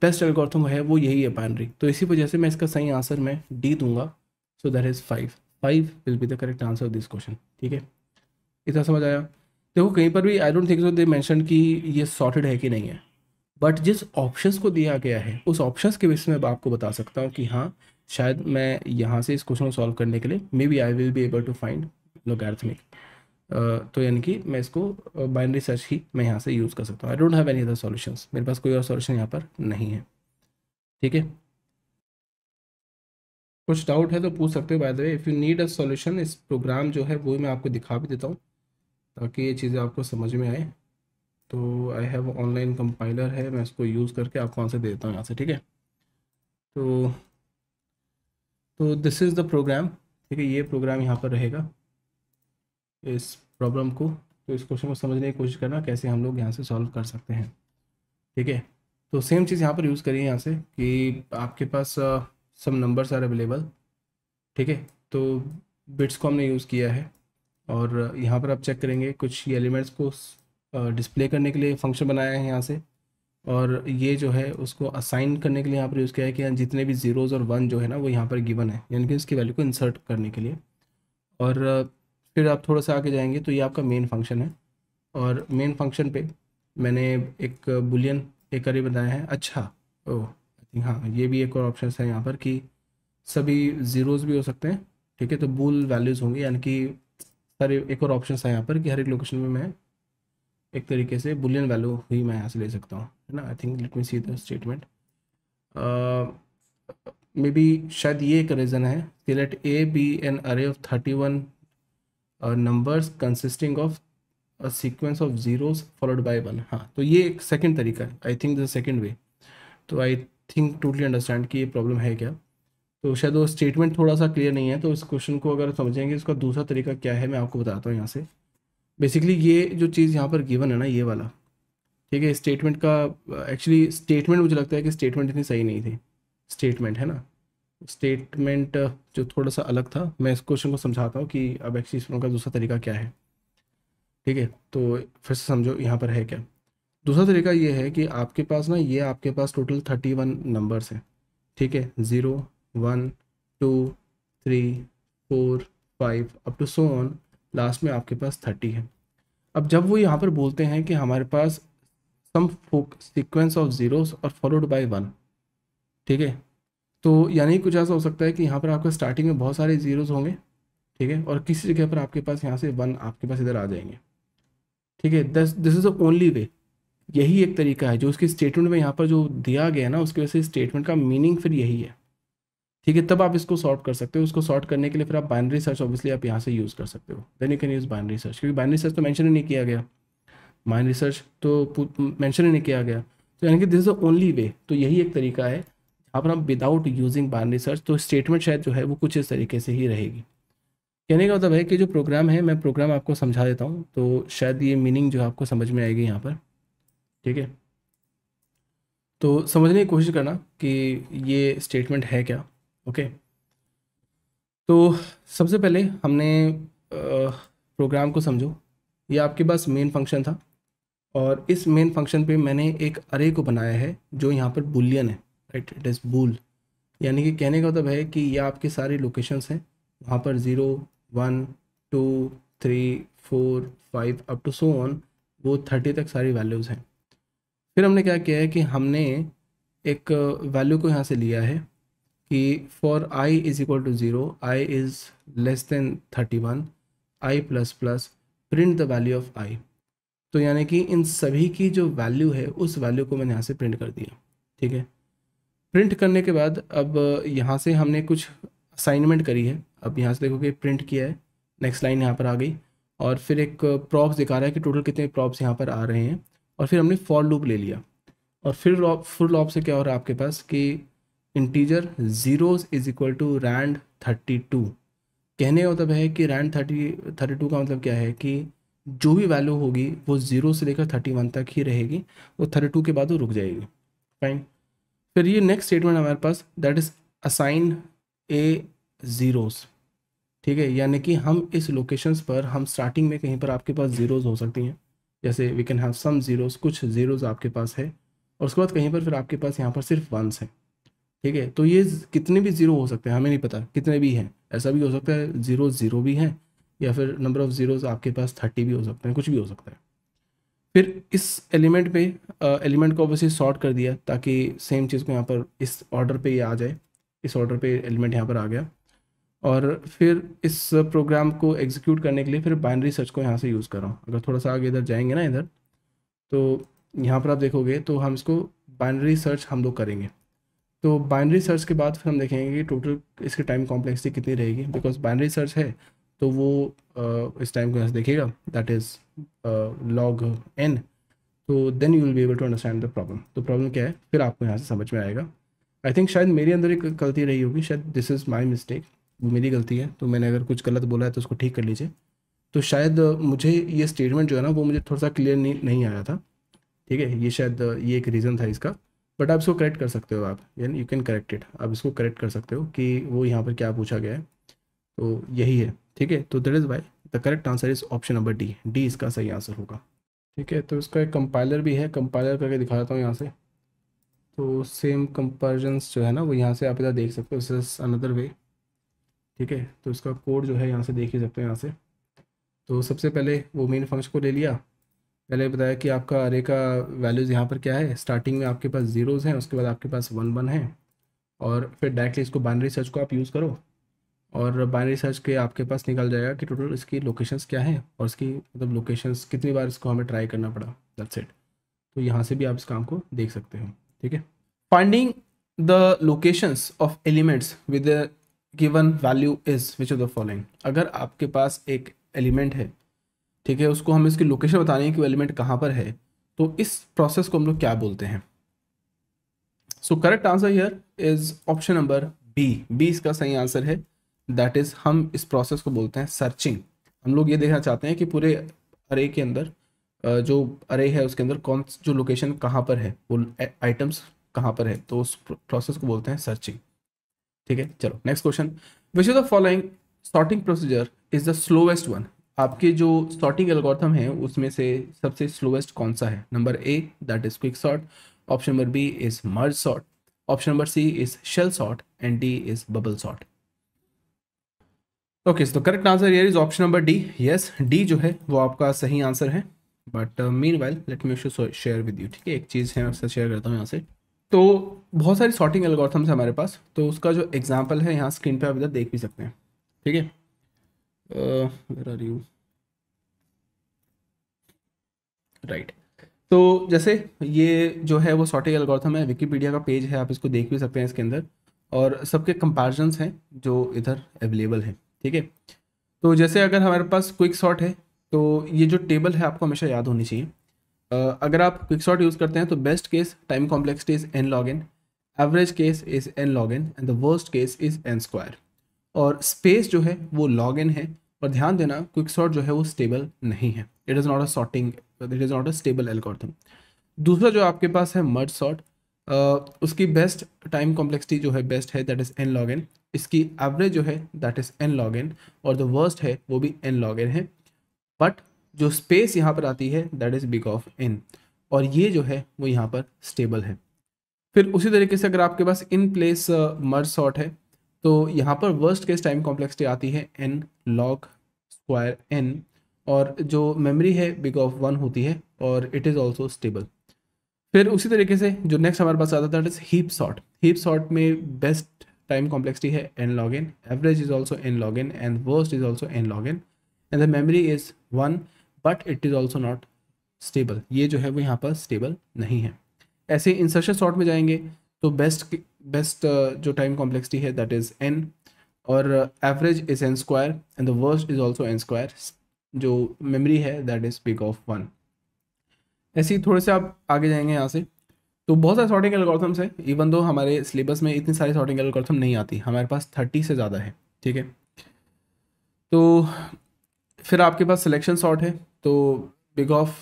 बेस्ट एल्गोरिथम है वो यही है बाइनरी तो इसी वजह से मैं इसका सही आंसर मैं डी दूंगा so that is five five will be the correct answer of this question ठीक है इतना समझ आया देखो कहीं पर भी I don't think so they mention कि ये सॉर्टेड है कि नहीं है बट जिस ऑप्शंस को दिया गया है उस ऑप्शंस के विषय में आपको बता सकता हूँ कि हाँ शायद मैं यहाँ से इस क्वेश्चन को सॉल्व करने के लिए maybe I will be able to find logarithmic तो यानी कि मैं इसको बाइनरी सर्च ही मैं यहाँ से यूज़ कर सकता हूँ I don't have any other solutions मेरे पास कोई और सॉल्यूशन यहाँ पर नहीं है ठीक है कुछ डाउट है तो पूछ सकते हो by the way if you need a solution इस प्रोग्राम जो है वो मैं आपको दिखा भी देता हूँ ताकि ये चीज़ें आपको समझ में आए तो आई हैव ऑनलाइन कंपाइलर है मैं इसको यूज़ करके आपको आंसर दे देता हूँ यहाँ से ठीक है तो तो दिस इज़ द प्रोग्राम ठीक है ये प्रोग्राम यहाँ पर रहेगा इस प्रॉब्लम को तो इस क्वेश्चन को समझने की कोशिश करना कैसे हम लोग यहाँ से सॉल्व कर सकते हैं ठीक है तो सेम चीज़ यहाँ पर यूज़ करिए यहाँ से कि आपके पास सम नंबर्स आर अवेलेबल ठीक है तो बिट्स को हमने यूज़ किया है और uh, यहाँ पर आप चेक करेंगे कुछ ये एलिमेंट्स को डिस्प्ले uh, करने के लिए फंक्शन बनाया है यहाँ से और ये जो है उसको असाइन करने के लिए यहाँ पर यूज़ किया है कि जितने भी ज़ीरोज़ और वन जो है ना वो यहाँ पर गिवन है यानी कि उसकी वैल्यू को इंसर्ट करने के लिए और uh, फिर आप थोड़ा सा आगे जाएंगे तो ये आपका मेन फंक्शन है और मेन फंक्शन पे मैंने एक बुलियन एक अरे बनाया है अच्छा ओह थिंक हाँ ये भी एक और ऑप्शन है यहाँ पर कि सभी ज़ीरोज़ भी हो सकते हैं ठीक है तो बुल वैल्यूज़ होंगे यानी कि सर एक और ऑप्शन है यहाँ पर कि हर एक लोकेशन में मैं एक तरीके से बुलियन वैल्यू ही मैं यहाँ से ले सकता हूँ है ना I think let me see the statement maybe शायद ये एक रीज़न है कि let A be an array of thirty one numbers consisting of a sequence of zeros followed by one हाँ तो ये एक सेकंड तरीका है I think the second way तो आई थिंक टोटली अंडरस्टैंड कि ये प्रॉब्लम है क्या तो शायद वो स्टेटमेंट थोड़ा सा क्लियर नहीं है तो इस क्वेश्चन को अगर समझेंगे इसका दूसरा तरीका क्या है मैं आपको बताता हूँ यहाँ से बेसिकली ये जो चीज़ यहाँ पर गिवन है ना ये वाला ठीक है स्टेटमेंट का एक्चुअली स्टेटमेंट मुझे लगता है कि स्टेटमेंट इतनी सही नहीं थी स्टेटमेंट है ना स्टेटमेंट जो थोड़ा सा अलग था मैं इस क्वेश्चन को समझाता हूँ कि अब एक्चुअली इसका दूसरा तरीका क्या है ठीक है तो फिर से समझो यहाँ पर है क्या दूसरा तरीका ये है कि आपके पास ना ये आपके पास टोटल थर्टी वन नंबर्स हैं ठीक है zero one two three four five up to so on last में आपके पास थर्टी है अब जब वो यहाँ पर बोलते हैं कि हमारे पास सम सिक्वेंस ऑफ ज़ीरोस और फॉलोड बाय वन ठीक है तो यानी कुछ ऐसा हो सकता है कि यहाँ पर आपका स्टार्टिंग में बहुत सारे ज़ीरोज़ होंगे ठीक है और किसी जगह पर आपके पास यहाँ से वन आपके पास इधर आ जाएंगे ठीक है दस this is the only way यही एक तरीका है जो उसके स्टेटमेंट में यहाँ पर जो दिया गया है ना उसकी वजह से स्टेटमेंट का मीनिंग फिर यही है ठीक है तब आप इसको सॉर्ट कर सकते हो उसको सॉर्ट करने के लिए फिर आप बाइनरी सर्च ऑब्वियसली आप यहाँ से यूज़ कर सकते हो then you can use binary search क्योंकि बाइनरी सर्च तो मैंशन ही नहीं किया गया बाइनरी सर्च तो मैंशन ही नहीं किया गया तो यानी कि this is the only way तो यही एक तरीका है जहाँ पर हम विदाउट यूजिंग बाइनरी सर्च तो स्टेटमेंट शायद जो है वो कुछ इस तरीके से ही रहेगी कहने का मतलब है कि जो प्रोग्राम है मैं प्रोग्राम आपको समझा देता हूँ तो शायद ये मीनिंग जो आपको समझ में आएगी यहाँ पर ठीक है तो समझने की कोशिश करना कि ये स्टेटमेंट है क्या ओके तो सबसे पहले हमने प्रोग्राम को समझो ये आपके पास मेन फंक्शन था और इस मेन फंक्शन पे मैंने एक अरे को बनाया है जो यहाँ पर बुलियन है राइट इट इज़ बुल यानी कि कहने का मतलब है कि ये आपके सारे लोकेशंस हैं वहाँ पर zero one two three four five up to so on वो थर्टी तक सारी वैल्यूज़ हैं फिर हमने क्या किया है कि हमने एक वैल्यू को यहाँ से लिया है कि for I is equal to zero I is less than thirty one I plus plus print the value of I तो यानी कि इन सभी की जो वैल्यू है उस वैल्यू को मैंने यहाँ से प्रिंट कर दिया ठीक है प्रिंट करने के बाद अब यहाँ से हमने कुछ असाइनमेंट करी है अब यहाँ से देखोगे प्रिंट किया है नेक्स्ट लाइन यहाँ पर आ गई और फिर एक प्रॉप्स दिखा रहा है कि टोटल कितने प्रॉप्स यहाँ पर आ रहे हैं और फिर हमने फॉर लूप ले लिया और फिर फुल लॉप से क्या हो रहा है आपके पास कि integer zeros is equal to rand thirty two कहने का मतलब है कि रैंड थर्टी थर्टी टू का मतलब क्या है कि जो भी वैल्यू होगी वो जीरो से लेकर थर्टी वन तक ही रहेगी वो थर्टी टू के बाद वो रुक जाएगी फाइन फिर ये नेक्स्ट स्टेटमेंट हमारे पास that is assign a zeros ठीक है यानी कि हम इस लोकेशंस पर हम स्टार्टिंग में कहीं पर आपके पास ज़ीरोज़ हो सकती हैं जैसे we can have some zeros कुछ ज़ीरोज़ आपके पास है और उसके बाद कहीं पर फिर आपके पास यहाँ पर सिर्फ वंस हैं ठीक है तो ये कितने भी ज़ीरो हो सकते हैं हमें नहीं पता कितने भी हैं ऐसा भी हो सकता है ज़ीरो ज़ीरो भी हैं या फिर नंबर ऑफ़ ज़ीरोज़ आपके पास थर्टी भी हो सकते हैं कुछ भी हो सकता है फिर इस एलिमेंट पे एलिमेंट को ऑब्वियसली सॉर्ट कर दिया ताकि सेम चीज़ को यहाँ पर इस ऑर्डर पे ये आ जाए इस ऑर्डर पे एलिमेंट यहाँ पर आ गया और फिर इस प्रोग्राम को एग्जीक्यूट करने के लिए फिर बाइनरी सर्च को यहाँ से यूज़ कर रहा हूँ अगर थोड़ा सा आगे इधर जाएंगे ना इधर तो यहाँ पर आप देखोगे तो हम इसको बाइनरी सर्च हम लोग करेंगे तो बाइनरी सर्च के बाद फिर हम देखेंगे कि टोटल इसकी टाइम कॉम्प्लेक्सिटी कितनी रहेगी बिकॉज बाइनरी सर्च है तो वो आ, इस टाइम को यहाँ देखेगा दैट इज़ लॉग एन तो then you will be able to understand the problem तो प्रॉब्लम क्या है फिर आपको यहाँ से समझ में आएगा आई थिंक शायद मेरे अंदर एक गलती रही होगी शायद दिस इज़ माई मिस्टेक वो मेरी गलती है तो मैंने अगर कुछ गलत बोला है तो उसको ठीक कर लीजिए तो शायद मुझे ये स्टेटमेंट जो है ना वो मुझे थोड़ा सा क्लियर नहीं नहीं आया था ठीक है ये शायद ये एक रीज़न था इसका बट आप इसको करेक्ट कर सकते हो आप यानी यू कैन करेक्ट इट आप इसको करेक्ट कर सकते हो कि वो यहाँ पर क्या पूछा गया है तो यही है ठीक है तो that is why the correct answer is option number D D इसका सही आंसर होगा ठीक है तो इसका एक कंपाइलर भी है कंपाइलर करके दिखा देता हूँ यहाँ से तो सेम कंपेरिजन्स जो है ना वो यहाँ से आप इधर देख सकते हो दिस अनदर वे ठीक है तो इसका कोड जो है यहाँ से देख ही सकते हैं यहाँ से तो सबसे पहले वो मेन फंक्शन को ले लिया पहले बताया कि आपका अरे का वैल्यूज़ यहाँ पर क्या है स्टार्टिंग में आपके पास ज़ीरोज़ हैं उसके बाद आपके पास वन वन है और फिर डायरेक्टली इसको बाइनरी सर्च को आप यूज़ करो और बाइनरी सर्च के आपके पास निकल जाएगा कि टोटल इसकी लोकेशंस क्या हैं और इसकी मतलब लोकेशंस कितनी बार इसको हमें ट्राई करना पड़ा दैट्स इट तो यहाँ से भी आप इस काम को देख सकते हो ठीक है finding the locations of elements with given value is which of the following अगर आपके पास एक एलिमेंट है ठीक है उसको हम इसकी लोकेशन बतानी है कि वो एलिमेंट कहाँ पर है तो इस प्रोसेस को हम लोग क्या बोलते हैं so correct answer here is option number B B इसका सही आंसर है दैट इज हम इस प्रोसेस को बोलते हैं सर्चिंग हम लोग ये देखना चाहते हैं कि पूरे अरे के अंदर जो अरे है उसके अंदर कौन जो लोकेशन कहाँ पर है वो आइटम्स कहाँ पर है तो उस प्रोसेस को बोलते हैं सर्चिंग ठीक है चलो next question which is the following sorting procedure is the slowest one आपके जो सॉर्टिंग एल्गोरिथम है उसमें से सबसे स्लोवेस्ट कौन सा है number A that is quick sort option number B is merge sort option number C is shell sort and D is bubble sort okay so correct answer here is option number D yes D जो है वो आपका सही आंसर है but meanwhile let me share with you ठीक है एक चीज़ है मैं आपसे शेयर करता हूँ यहाँ से तो बहुत सारी सॉर्टिंग एल्गोरिथम्स है हमारे पास तो उसका जो एग्जाम्पल है यहाँ स्क्रीन पे आप इधर देख भी सकते हैं ठीक है राइट तो जैसे ये जो है वो सॉर्टिंग एल्गोरिथम है विकीपीडिया का पेज है आप इसको देख भी सकते हैं इसके अंदर और सबके कंपेरिजन हैं जो इधर अवेलेबल हैं ठीक है तो जैसे अगर हमारे पास क्विक सॉर्ट है तो ये जो टेबल है आपको हमेशा याद होनी चाहिए अगर आप क्विक शॉट यूज़ करते हैं तो best case time complexity is n log n average case is n log n and the worst case is n square और स्पेस जो है वो लॉग इन है और ध्यान देना क्विक शॉट जो है वो स्टेबल नहीं है it is not a sorting it is not a stable algorithm दूसरा जो आपके पास है मर्ज सॉर्ट uh, उसकी बेस्ट टाइम कॉम्प्लेक्सिटी जो है बेस्ट है that is n log n इसकी एवरेज जो है that is n log n और द वर्स्ट है वो भी एन लॉग एन है बट जो स्पेस यहाँ पर आती है that is big of n और ये जो है वो यहाँ पर स्टेबल है फिर उसी तरीके से अगर आपके पास इन प्लेस मर्ज सॉर्ट है तो यहाँ पर वर्स्ट केस टाइम कॉम्प्लेक्सिटी आती है एन लॉग स्क्वायर एन और जो मेमोरी है बिग ऑफ वन होती है और इट इज़ ऑल्सो स्टेबल फिर उसी तरीके से जो नेक्स्ट हमारे पास आता था that is heap sort heap sort में बेस्ट टाइम कॉम्प्लेक्सिटी है n log n average is also n log n and worst is also n log n and the memory is one but it is also not stable ये जो है वो यहाँ पर स्टेबल नहीं है ऐसे इंसर्शन शॉर्ट में जाएंगे तो बेस्ट बेस्ट uh, जो टाइम कॉम्प्लेक्सिटी है दैट इज़ एन और average is n square and the worst is also n square जो मेमरी है that is big of one ऐसे ही थोड़े से आप आगे जाएंगे यहाँ से तो बहुत सारे सॉर्टिंग एल्गोरिथम्स हैं इवन दो हमारे सिलेबस में इतनी सारी सॉर्टिंग एल्गोरिथम नहीं आती हमारे पास थर्टी से ज़्यादा है ठीक है तो फिर आपके पास सिलेक्शन शॉर्ट है तो बिग ऑफ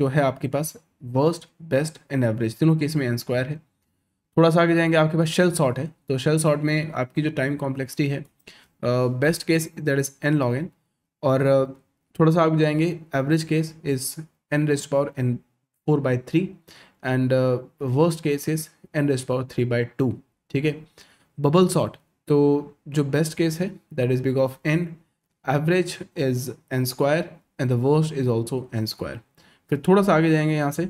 जो है आपके पास वर्स्ट बेस्ट एंड एवरेज तीनों केस में एन स्क्वायर है थोड़ा सा आगे जाएंगे आपके पास शेल शॉर्ट है तो शेल शॉर्ट में आपकी जो टाइम कॉम्प्लेक्सिटी है best case that is n log n और थोड़ा सा आगे जाएंगे average case is n raised power n four by three and worst case is n raised power three by two ठीक है बबल शॉर्ट तो जो बेस्ट केस है that is big of n average is n square and the worst is also n square फिर थोड़ा सा आगे जाएंगे यहाँ से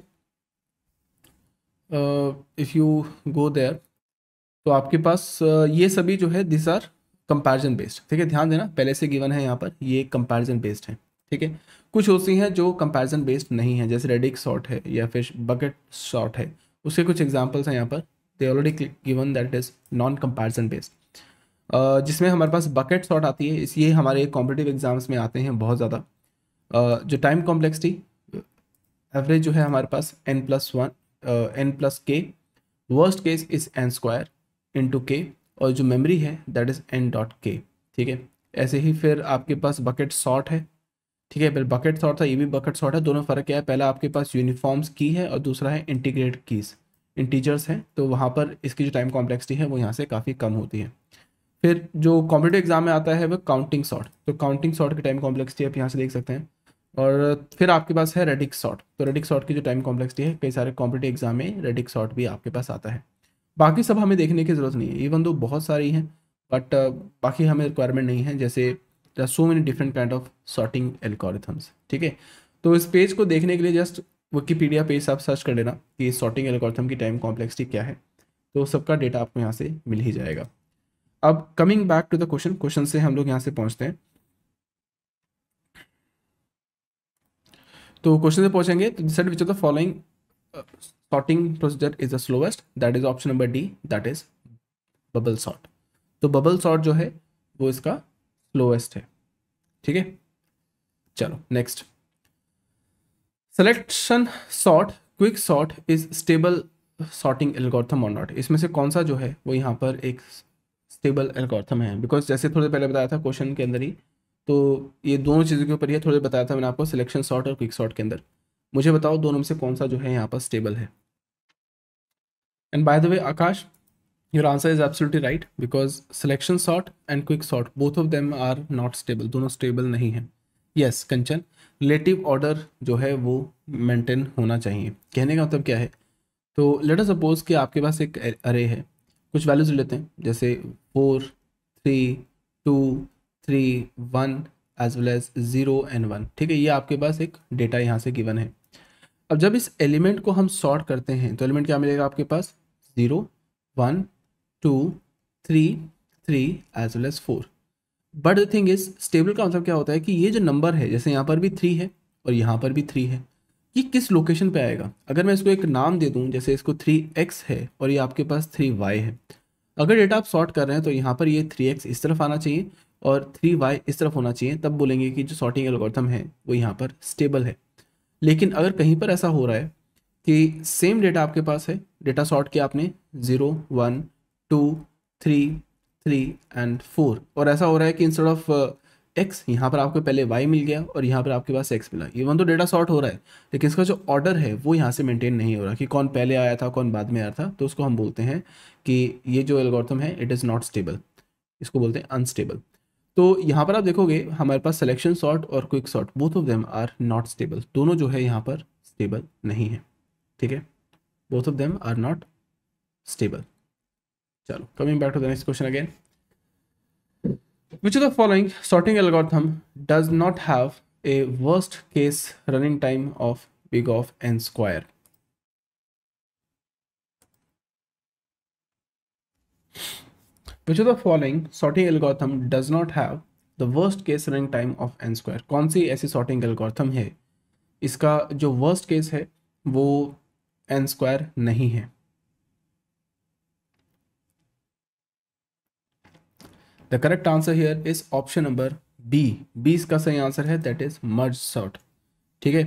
इफ़ यू गो देर तो आपके पास uh, ये सभी जो है दिस आर कंपेरिजन बेस्ड ठीक है ध्यान देना पहले से गिवन है यहाँ पर ये कंपेरिजन बेस्ड है ठीक है कुछ होती हैं जो कंपेरिजन बेस्ड नहीं है जैसे रेडिक शॉर्ट है या फिर बकेट शॉर्ट है उसके कुछ एग्जाम्पल्स हैं यहाँ पर they already given that is non comparison based जिसमें हमारे पास बकेट शॉट आती है इसलिए हमारे कॉम्पिटेटिव एग्ज़ाम्स में आते हैं बहुत ज़्यादा जो टाइम कॉम्प्लेक्सिटी एवरेज जो है हमारे पास n plus one n plus k worst case is n square into k और जो मेमोरी है दैट इज़ एन डॉट के ठीक है ऐसे ही फिर आपके पास बकेट शॉट है ठीक है फिर बकेट शॉट था ये भी बकेट शॉट है दोनों फ़र्क क्या है पहला आपके पास यूनिफॉर्म्स की है और दूसरा है इंटीग्रेट कीज़ इंटीजर्स हैं तो वहाँ पर इसकी जो टाइम कॉम्प्लेक्सिटी है वो यहाँ से काफ़ी कम होती है फिर जो कॉम्पिटेटिव एग्जाम में आता है वो काउंटिंग शॉट तो काउंटिंग शॉट की टाइम कॉम्प्लेक्सिटी आप यहाँ से देख सकते हैं और फिर आपके पास है रेडिक शॉर्ट तो रेडिक शॉर्ट की जो टाइम कॉम्प्लेक्सिटी है कई सारे कॉम्पिटेटिव एग्जाम में रेडिक शॉर्ट भी आपके पास आता है बाकी सब हमें देखने की ज़रूरत नहीं है इवन दो बहुत सारी हैं बट uh, बाकी हमें रिक्वायरमेंट नहीं है जैसे so many different kind of sorting algorithms ठीक है तो इस पेज को देखने के लिए जस्ट विकीपीडिया पेज आप सर्च कर लेना कि शॉर्टिंग एल्गोरिथम की टाइम कॉम्प्लेक्सिटी क्या है तो सबका डेटा आपको यहाँ से मिल ही जाएगा अब coming back to the question question से हम लोग यहां से पहुंचते हैं तो क्वेश्चन से पहुंचेंगे तो decide which of the following sorting procedure is the slowest that is option number D that is bubble sort तो बबल सॉर्ट जो है वो इसका स्लोएस्ट है ठीक है चलो next selection sort quick sort is stable sorting algorithm और नॉट इसमें से कौन सा जो है वो यहाँ पर एक स्टेबल एल्गोरिथम है बिकॉज जैसे थोड़े पहले बताया था क्वेश्चन के अंदर ही तो ये दोनों चीज़ों के ऊपर ये थोड़े बताया था मैंने आपको सिलेक्शन शॉर्ट और क्विक शॉर्ट के अंदर मुझे बताओ दोनों में से कौन सा जो है यहाँ पर स्टेबल है and by the way Akash your answer is absolutely right because selection sort and quick sort both of them are not stable दोनों स्टेबल नहीं है yes yes, Kanchan relative order जो है वो मेंटेन होना चाहिए कहने का मतलब क्या है तो लेट अस सपोज कि आपके पास एक अरे है कुछ वैल्यूज़ लेते हैं जैसे four three two three one as well as zero and one ठीक है ये आपके पास एक डेटा यहाँ से गिवन है अब जब इस एलिमेंट को हम सॉर्ट करते हैं तो एलिमेंट क्या मिलेगा आपके पास zero one two three three as well as four but the thing is stable का मतलब क्या होता है कि ये जो नंबर है जैसे यहाँ पर भी थ्री है और यहाँ पर भी थ्री है ये किस लोकेशन पे आएगा अगर मैं इसको एक नाम दे दूँ जैसे इसको थ्री एक्स है और ये आपके पास थ्री वाई है अगर डेटा आप सॉर्ट कर रहे हैं तो यहाँ पर ये थ्री एक्स इस तरफ आना चाहिए और थ्री वाई इस तरफ होना चाहिए तब बोलेंगे कि जो सॉर्टिंग एल्गोरिथम है वो यहाँ पर स्टेबल है लेकिन अगर कहीं पर ऐसा हो रहा है कि सेम डेटा आपके पास है डेटा सॉर्ट किया आपने zero one two three three and four और ऐसा हो रहा है कि इंस्टेड ऑफ एक्स यहाँ पर आपको पहले वाई मिल गया और यहाँ पर आपके पास एक्स मिला इवन तो डेटा सॉर्ट हो रहा है लेकिन इसका जो ऑर्डर है वो यहाँ से मेंटेन नहीं हो रहा कि कौन पहले आया था कौन बाद में आया था तो उसको हम बोलते हैं कि ये जो एल्गोरिथम है इट इज़ नॉट स्टेबल इसको बोलते हैं अनस्टेबल तो यहाँ पर आप देखोगे हमारे पास सेलेक्शन सॉर्ट और quick sort both of them are not stable दोनों जो है यहाँ पर स्टेबल नहीं है ठीक है both of them are not stable चलो coming back to the next question again Which of the following sorting algorithm does not have a worst case running time of big of n square? Which of the following sorting algorithm does not have the worst case running time of n square कौन सी ऐसी सॉर्टिंग एल्गोरिथम है इसका जो वर्स्ट केस है वो एन स्क्वायर नहीं है the correct answer here is option number B B इसका सही आंसर है दैट इज मर्ज सॉर्ट ठीक है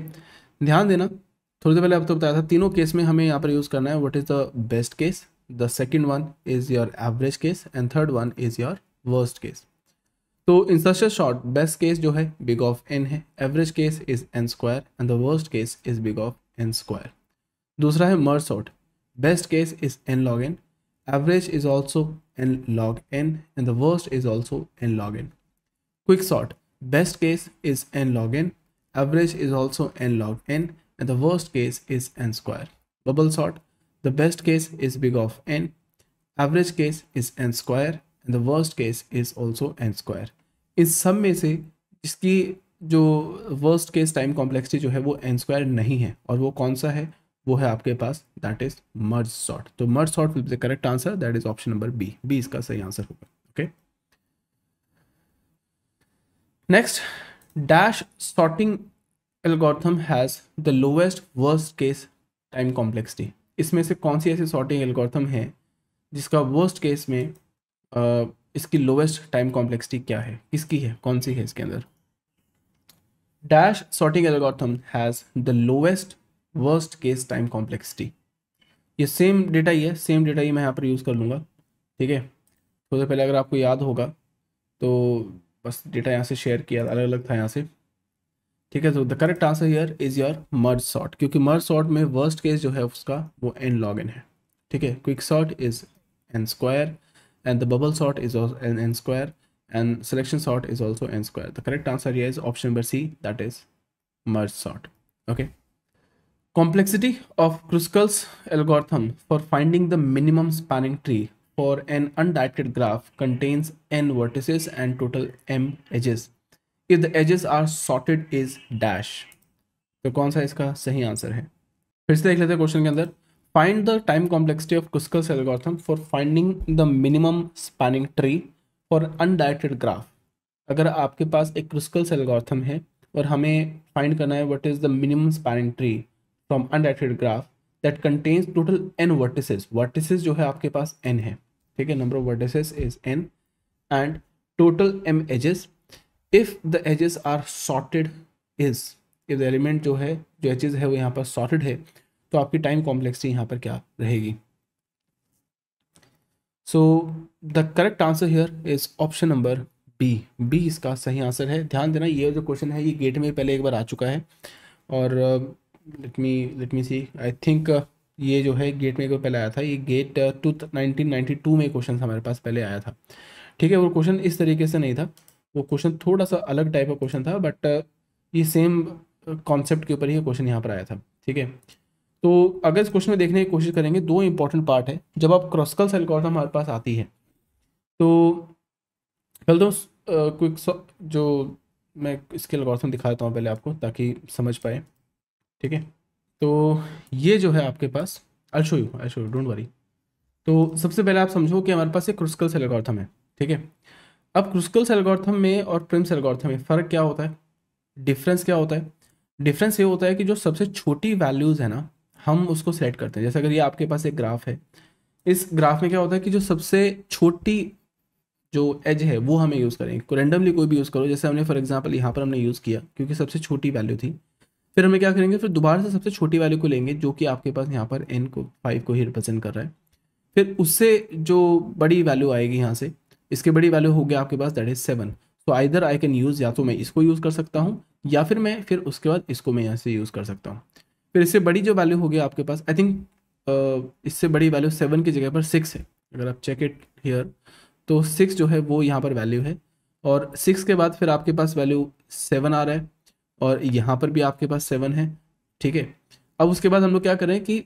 ध्यान देना थोड़ी देर पहले आप तो बताया था तीनों केस में हमें यहाँ पर यूज़ करना है what is the best case the second one is your average case and third one is your worst case तो in such a sort best case जो है बिग ऑफ एन है average case is n square and the worst case is big of n square दूसरा है merge sort best case is n log n average is also n log n and the worst is also n log n. Quick sort best case is n log n, average is also n log n and the worst case is n square. Bubble sort the best case is big of n, average case is n square and the worst case is also n square. in sum mein se iski जो वर्स्ट केस टाइम कॉम्प्लेक्सिटी जो है वो एन स्क्वायर नहीं है और वो कौन सा है वो है आपके पास दैट इज मर्ज सॉर्ट तो merge sort will the correct answer that is option number B B इसका सही आंसर होगा okay next dash sorting algorithm has the lowest worst case time complexity इसमें से कौन सी ऐसी सॉर्टिंग एल्गोरिथम है जिसका वर्स्ट केस में uh, इसकी लोवेस्ट टाइम कॉम्प्लेक्सिटी क्या है किसकी है कौन सी है इसके अंदर dash sorting algorithm has the lowest worst case time complexity ये सेम डेटा ही है सेम डेटा ही मैं यहाँ पर यूज़ कर लूँगा ठीक है सबसे पहले अगर आपको याद होगा तो बस डेटा यहाँ से शेयर किया अलग अलग था यहाँ से ठीक है तो the correct answer here is your merge sort क्योंकि मर्ज शॉर्ट में वर्स्ट केस जो है उसका वो एन लॉग एन है ठीक है quick sort is n square and the bubble sort is n n square and selection sort is also n square the correct answer here option number C that is merge sort okay Okay. Complexity of Kruskal's algorithm for finding the minimum spanning tree for an undirected graph contains n vertices and total m edges. If the edges are sorted is dash. तो कौन सा इसका सही आंसर है फिर से देख लेते हैं क्वेश्चन के अंदर find the time complexity of Kruskal's algorithm for finding the minimum spanning tree for undirected graph अगर आपके पास एक क्रिस्कल्स एल्गोरिथम है और हमें फाइंड करना है what is the minimum spanning tree from अनडाइटेड graph that contains total n vertices vertices जो है आपके पास एन है ठीक है number of vertices is n and total m edges if the edges are sorted is if the element जो है जो एजेस है वो यहाँ पर सॉर्टेड है तो आपकी टाइम कॉम्प्लेक्सिटी यहाँ पर क्या रहेगी so the correct answer here is option number B B इसका सही आंसर है ध्यान देना ये जो क्वेश्चन है ये गेट में पहले एक बार आ चुका है और let me let me see I think ये जो है गेट में एक पहले आया था ये GATE to nineteen ninety two में क्वेश्चन हमारे पास पहले आया था ठीक है वो क्वेश्चन इस तरीके से नहीं था वो क्वेश्चन थोड़ा सा अलग टाइप का क्वेश्चन था बट uh, ये सेम कॉन्सेप्ट uh, के ऊपर ही क्वेश्चन यहाँ पर आया था ठीक है तो अगर इस क्वेश्चन में देखने की कोशिश करेंगे दो इंपॉर्टेंट पार्ट है जब आप क्रॉसकल सेलकॉर्डम हमारे पास आती है तो पहले तो क्विक uh, जो मैं इसके अलगॉर्थम दिखा देता हूँ पहले आपको ताकि समझ पाए ठीक है तो ये जो है आपके पास I show you I show you don't worry तो सबसे पहले आप समझो कि हमारे पास एक क्रिस्कल सेलगोर्थम है ठीक है अब क्रिस्कल सेल में और प्रिम सेल में फ़र्क क्या होता है डिफरेंस क्या होता है डिफरेंस ये होता है कि जो सबसे छोटी वैल्यूज़ है ना हम उसको सेलेक्ट करते हैं जैसे अगर ये आपके पास एक ग्राफ है इस ग्राफ में क्या होता है कि जो सबसे छोटी जो एज है वो हमें यूज़ करेंगे रेंडमली कोई भी यूज़ करो जैसे हमने फॉर एग्जाम्पल यहाँ पर हमने यूज़ किया क्योंकि सबसे छोटी वैल्यू थी फिर हमें क्या करेंगे फिर दोबारा से सबसे छोटी वैल्यू को लेंगे जो कि आपके पास यहाँ पर एन को फाइव को ही रिप्रेजेंट कर रहा है फिर उससे जो बड़ी वैल्यू आएगी यहाँ से इसके बड़ी वैल्यू हो गया आपके पास that is seven so either I can use या तो मैं इसको यूज़ कर सकता हूँ या फिर मैं फिर उसके बाद इसको मैं यहाँ से यूज़ कर सकता हूँ फिर इससे बड़ी जो वैल्यू होगी आपके पास आई थिंक इससे बड़ी वैल्यू सेवन की जगह पर सिक्स है अगर आप चेक इट हेयर तो सिक्स जो है वो यहाँ पर वैल्यू है और सिक्स के बाद फिर आपके पास वैल्यू सेवन आ रहा है और यहाँ पर भी आपके पास सेवन है ठीक है अब उसके बाद हम लोग क्या करें कि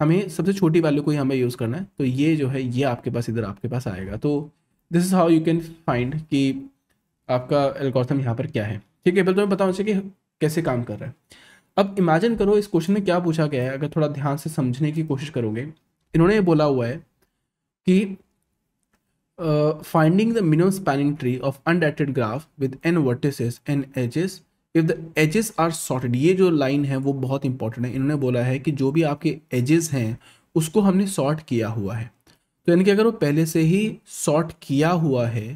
हमें सबसे छोटी वैल्यू को ही हमें यूज़ करना है तो ये जो है ये आपके पास इधर आपके पास आएगा तो this is how you can find कि आपका एल्गोथम यहाँ पर क्या है ठीक है पहले तो मैं बताऊँ कि कैसे काम कर रहा है अब इमेजिन करो इस क्वेश्चन में क्या पूछा गया है अगर थोड़ा ध्यान से समझने की कोशिश करोगे इन्होंने ये बोला हुआ है कि finding the minimum spanning tree of अनडेटेड graph with n vertices n edges if the edges are sorted ये जो लाइन है वो बहुत इंपॉर्टेंट है इन्होंने बोला है कि जो भी आपके एजेस हैं उसको हमने सॉर्ट किया हुआ है तो यानी कि अगर वो पहले से ही सॉर्ट किया हुआ है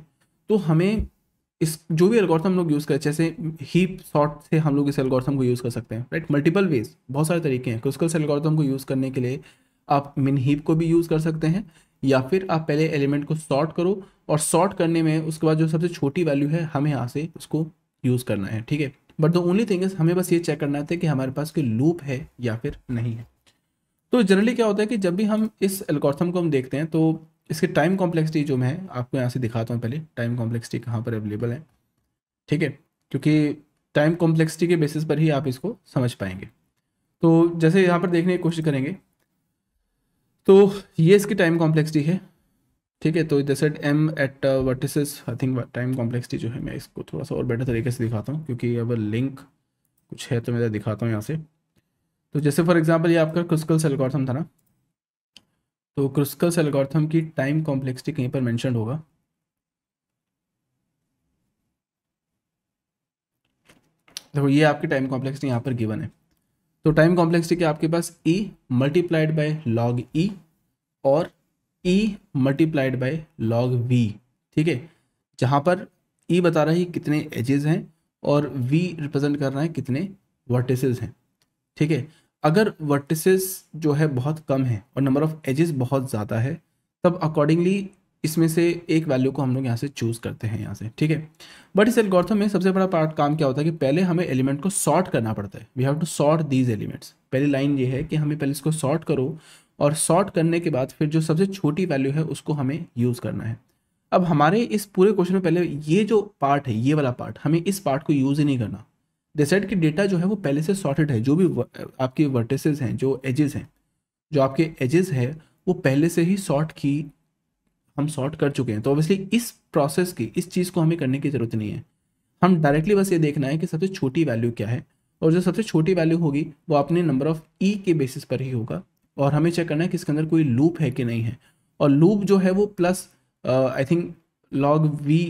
तो हमें इस जो भी एल्गोरिथम हम लोग यूज़ करें जैसे हीप सॉर्ट से हम लोग इस एल्गोरिथम को यूज़ कर सकते हैं राइट मल्टीपल वेज बहुत सारे तरीके हैं क्रिस्कल से एल्गोरिथम को यूज़ करने के लिए आप मिन हीप को भी यूज़ कर सकते हैं या फिर आप पहले एलिमेंट को सॉर्ट करो और सॉर्ट करने में उसके बाद जो सबसे छोटी वैल्यू है हमें यहाँ से उसको यूज़ करना है ठीक है but the only thing is हमें बस ये चेक करना था कि हमारे पास कोई लूप है या फिर नहीं है तो जनरली क्या होता है कि जब भी हम इस एल्गोथम को हम देखते हैं तो इसके टाइम कॉम्प्लेक्सिटी जो मैं आपको यहाँ से दिखाता हूँ पहले टाइम कॉम्प्लेक्सिटी कहाँ पर अवेलेबल है ठीक है क्योंकि टाइम कॉम्प्लेक्सिटी के बेसिस पर ही आप इसको समझ पाएंगे तो जैसे यहाँ पर देखने की कोशिश करेंगे तो ये इसकी टाइम कॉम्प्लेक्सिटी है ठीक है तो इधर set m at vertex I think time complexity जो है मैं इसको थोड़ा सा और बेटर तरीके से दिखाता हूँ क्योंकि अब लिंक कुछ है तो मैं दिखाता हूँ यहाँ से तो जैसे फॉर एग्जाम्पल ये आपका क्रिस्कल सेलगॉर्थम था ना तो क्रिस्कल सेलगॉर्थम की टाइम कॉम्प्लेक्सिटी कहीं पर मैंशन होगा देखो तो ये आपकी टाइम कॉम्प्लेक्सिटी यहाँ पर गिवन है तो टाइम कॉम्प्लेक्सिटी के आपके पास e multiplied by log e और e multiplied by log v ठीक है जहाँ पर ई e बता रहा है कितने एजेस हैं और वी रिप्रेजेंट कर रहा है कितने वर्टिसेस हैं ठीक है अगर वर्टिसेस जो है बहुत कम है और नंबर ऑफ एजेस बहुत ज़्यादा है तब अकॉर्डिंगली इसमें से एक वैल्यू को हम लोग यहाँ से चूज़ करते हैं यहाँ से ठीक है बट इस एल्गोरिथम में सबसे बड़ा पार्ट काम क्या होता है कि पहले हमें एलिमेंट को सॉर्ट करना पड़ता है we have to sort these elements पहली लाइन ये है कि हमें पहले इसको सॉर्ट करो और सॉर्ट करने के बाद फिर जो सबसे छोटी वैल्यू है उसको हमें यूज़ करना है अब हमारे इस पूरे क्वेश्चन में पहले ये जो पार्ट है ये वाला पार्ट हमें इस पार्ट को यूज़ ही नहीं करना दे सेट कि डेटा जो है वो पहले से सॉर्टेड है जो भी आपके वर्टिसेस हैं जो एजेस हैं जो आपके एजेस है वो पहले से ही सॉर्ट की हम सॉर्ट कर चुके हैं तो ऑब्वियसली इस प्रोसेस की इस चीज़ को हमें करने की ज़रूरत नहीं है हम डायरेक्टली बस ये देखना है कि सबसे छोटी वैल्यू क्या है और जो सबसे छोटी वैल्यू होगी वो अपने नंबर ऑफ ई के बेसिस पर ही होगा और हमें चेक करना है कि इसके अंदर कोई लूप है कि नहीं है और लूप जो है वो plus I think log v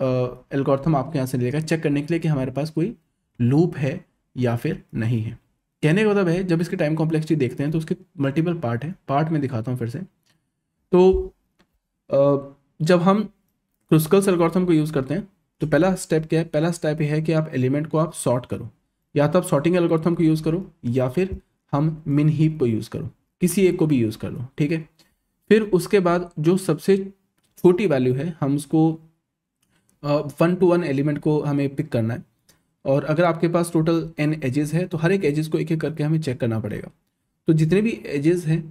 algorithm आपके यहाँ से लेगा चेक करने के लिए कि हमारे पास कोई लूप है या फिर नहीं है कहने का मतलब है जब इसके टाइम कॉम्प्लेक्सिटी देखते हैं तो उसके मल्टीपल पार्ट है पार्ट में दिखाता हूँ फिर से तो uh, जब हम क्रिस्कल्स एल्गोरिथम को यूज़ करते हैं तो पहला स्टेप क्या है पहला स्टेप यह है कि आप एलिमेंट को आप सॉर्ट करो या तो आप सॉर्टिंग एल्गोरिथम को यूज़ करो या फिर हम मिन हीप को यूज़ करो किसी एक को भी यूज़ कर लो ठीक है फिर उसके बाद जो सबसे छोटी वैल्यू है हम उसको वन टू वन एलिमेंट को हमें पिक करना है और अगर आपके पास टोटल एन एजेस है तो हर एक एजेस को एक एक करके हमें चेक करना पड़ेगा तो जितने भी एजेस हैं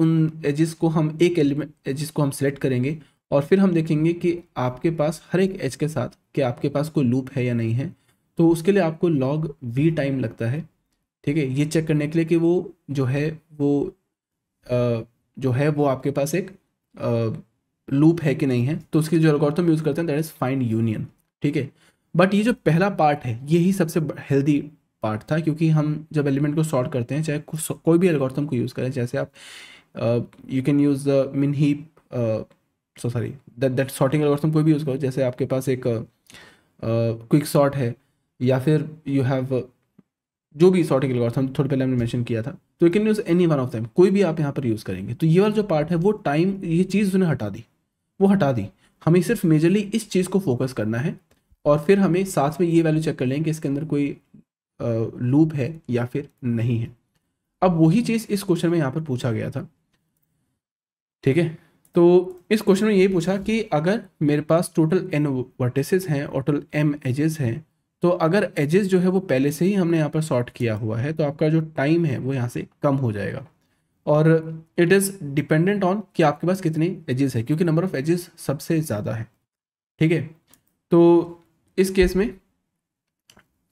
उन एजेस को हम एक एलिमेंट एजेस को हम सेलेक्ट करेंगे और फिर हम देखेंगे कि आपके पास हर एक एज के साथ कि आपके पास कोई लूप है या नहीं है तो उसके लिए आपको लॉग वी टाइम लगता है ठीक है ये चेक करने के लिए कि वो जो है वो जो है वो आपके पास एक लूप है कि नहीं है तो उसकी जो अलगोर्थम यूज़ करते हैं दैट इज़ फाइंड यूनियन ठीक है बट ये जो पहला पार्ट है यही सबसे हेल्दी पार्ट था क्योंकि हम जब एलिमेंट को सॉर्ट करते हैं चाहे कोई भी अलगोर्थम को यूज़ करें जैसे आप you can use the min heap so sorry that that sorting algorithm कोई भी यूज़ करो जैसे आपके पास एक क्विक uh, सॉर्ट है या फिर यू हैव जो भी सॉर्टिंग अलगोर्थम थोड़ी पहले हमने मैंशन किया था तो you can use any one of them कोई भी आप यहाँ पर यूज़ करेंगे तो ये वाला जो पार्ट है वो टाइम ये चीज़ उसने हटा दी वो हटा दी हमें सिर्फ मेजरली इस चीज़ को फोकस करना है और फिर हमें साथ में ये वैल्यू चेक कर लेंगे कि इसके अंदर कोई लूप है या फिर नहीं है अब वही चीज़ इस क्वेश्चन में यहाँ पर पूछा गया था ठीक है तो इस क्वेश्चन में यही पूछा कि अगर मेरे पास टोटल एन वर्टिसेस हैं और टोटल एम एजेस हैं तो अगर एजेस जो है वो पहले से ही हमने यहाँ पर सॉर्ट किया हुआ है तो आपका जो टाइम है वो यहाँ से कम हो जाएगा और इट इज़ डिपेंडेंट ऑन कि आपके पास कितने एजेस है क्योंकि नंबर ऑफ़ एजेस सबसे ज़्यादा है ठीक है तो इस केस में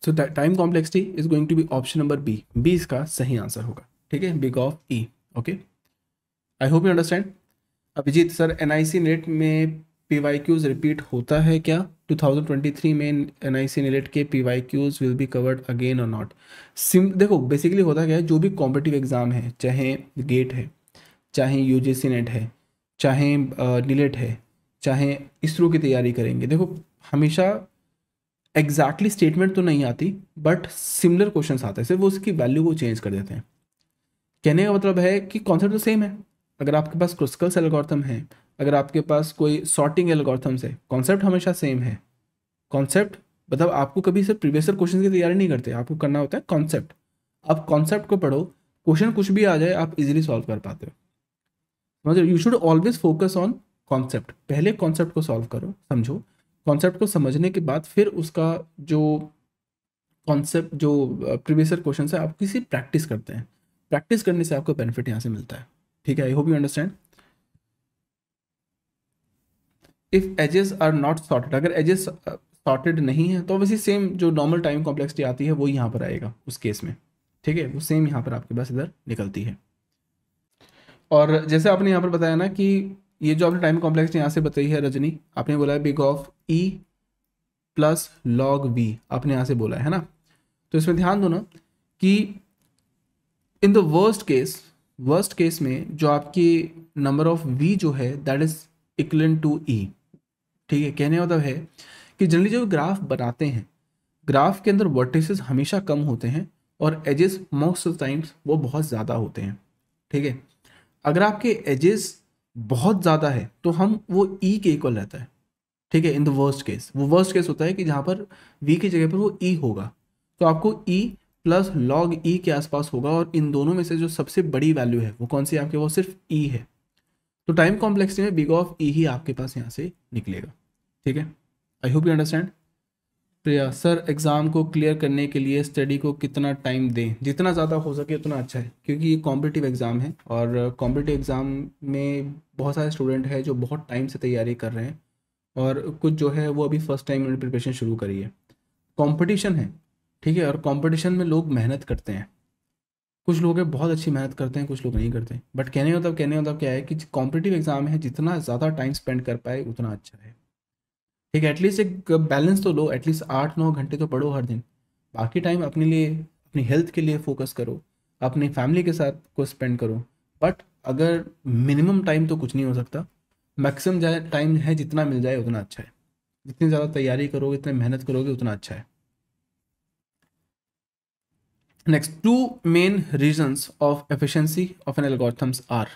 so time complexity is going to be option number B B इसका सही आंसर होगा ठीक है big of e okay I hope you understand Abhijeet sir N I C NET में पी रिपीट होता है क्या 2023 में एन आई सी के P Y Qs will be covered again और नॉट सिम देखो बेसिकली होता क्या है जो भी कॉम्पिटिव एग्ज़ाम है चाहे गेट है चाहे यू जी सी नेट है चाहे नीलेट e है चाहे इसरो की तैयारी करेंगे देखो हमेशा एग्जैक्टली स्टेटमेंट तो नहीं आती बट सिमिलर क्वेश्चन आते हैं सिर्फ उसकी वैल्यू को चेंज कर देते हैं कहने का मतलब है कि कॉन्सेप्ट तो सेम है अगर आपके पास क्रिस्कल एल्गोरिथम है अगर आपके पास कोई सॉर्टिंग एल्गोरिथम्स है कॉन्सेप्ट हमेशा सेम है कॉन्सेप्ट मतलब आपको कभी सिर्फ प्रीवियस क्वेश्चन की तैयारी नहीं करते आपको करना होता है कॉन्सेप्ट आप कॉन्सेप्ट को पढ़ो क्वेश्चन कुछ भी आ जाए आप इजीली सॉल्व कर पाते हो मतलब you should always focus on concept पहले कॉन्सेप्ट को सॉल्व करो समझो कॉन्सेप्ट को समझने के बाद फिर उसका जो कॉन्सेप्ट जो प्रीवियस क्वेश्चन है आप किसी प्रैक्टिस करते हैं प्रैक्टिस करने से आपको बेनिफिट यहाँ से मिलता है ठीक है I hope you understand if edges are not sorted अगर एजेस सॉर्टेड uh, नहीं है तो वैसे सेम जो नॉर्मल टाइम कॉम्प्लेक्सिटी आती है वो यहाँ पर आएगा उस केस में ठीक है वो सेम यहाँ पर आपके पास इधर निकलती है और जैसे आपने यहाँ पर बताया ना कि ये जो आपने टाइम कॉम्प्लेक्स यहाँ से बताई है रजनी आपने बोला है big of e plus log b आपने यहाँ से बोला है ना तो इसमें ध्यान दो ना कि in the worst case worst case में जो आपकी नंबर ऑफ वी जो है that is equal to e ठीक है कहने मतलब है कि जनरली जो ग्राफ बनाते हैं ग्राफ के अंदर वर्टिसेस हमेशा कम होते हैं और एजेस मोस्ट ऑफ टाइम्स वो बहुत ज़्यादा होते हैं ठीक है अगर आपके एजेस बहुत ज़्यादा है तो हम वो ई e के इक्वल रहता है ठीक है इन द वर्स्ट केस वो वर्स्ट केस होता है कि जहाँ पर वी की जगह पर वो ई e होगा तो आपको ई प्लस लॉग ई के आसपास होगा और इन दोनों में से जो सबसे बड़ी वैल्यू है वो कौन सी आपके वो सिर्फ ई e है तो टाइम कॉम्प्लेक्सिटी में बिग ऑफ ई ही आपके पास यहाँ से निकलेगा ठीक है I hope you understand Priya sir exam को क्लियर करने के लिए स्टडी को कितना टाइम दें जितना ज़्यादा हो सके उतना अच्छा है क्योंकि ये कॉम्पिटिटिव एग्ज़ाम है और कॉम्पिटिटिव एग्ज़ाम में बहुत सारे स्टूडेंट हैं जो बहुत टाइम से तैयारी कर रहे हैं और कुछ जो है वो अभी फ़र्स्ट टाइम उन्होंने प्रिपरेशन शुरू करी है कॉम्पिटिशन है ठीक है और कॉम्पिटिशन में लोग मेहनत करते हैं कुछ लोग बहुत अच्छी मेहनत करते हैं कुछ लोग नहीं करते बट कहने होता मतलब कहने होता मतलब क्या है कि कॉम्पिटिटिव एग्ज़ाम है जितना ज़्यादा टाइम स्पेंड कर पाए उतना अच्छा है ठीक है एटलीस्ट एक बैलेंस तो लो एटलीस्ट आठ नौ घंटे तो पढ़ो हर दिन बाकी टाइम अपने लिए अपनी हेल्थ के लिए फोकस करो अपने फैमिली के साथ को स्पेंड करो बट अगर मिनिमम टाइम तो कुछ नहीं हो सकता मैक्सिमम टाइम है जितना मिल जाए उतना अच्छा है जितनी ज़्यादा तैयारी करोगे इतनी मेहनत करोगे उतना अच्छा है next two main reasons of efficiency of an algorithms are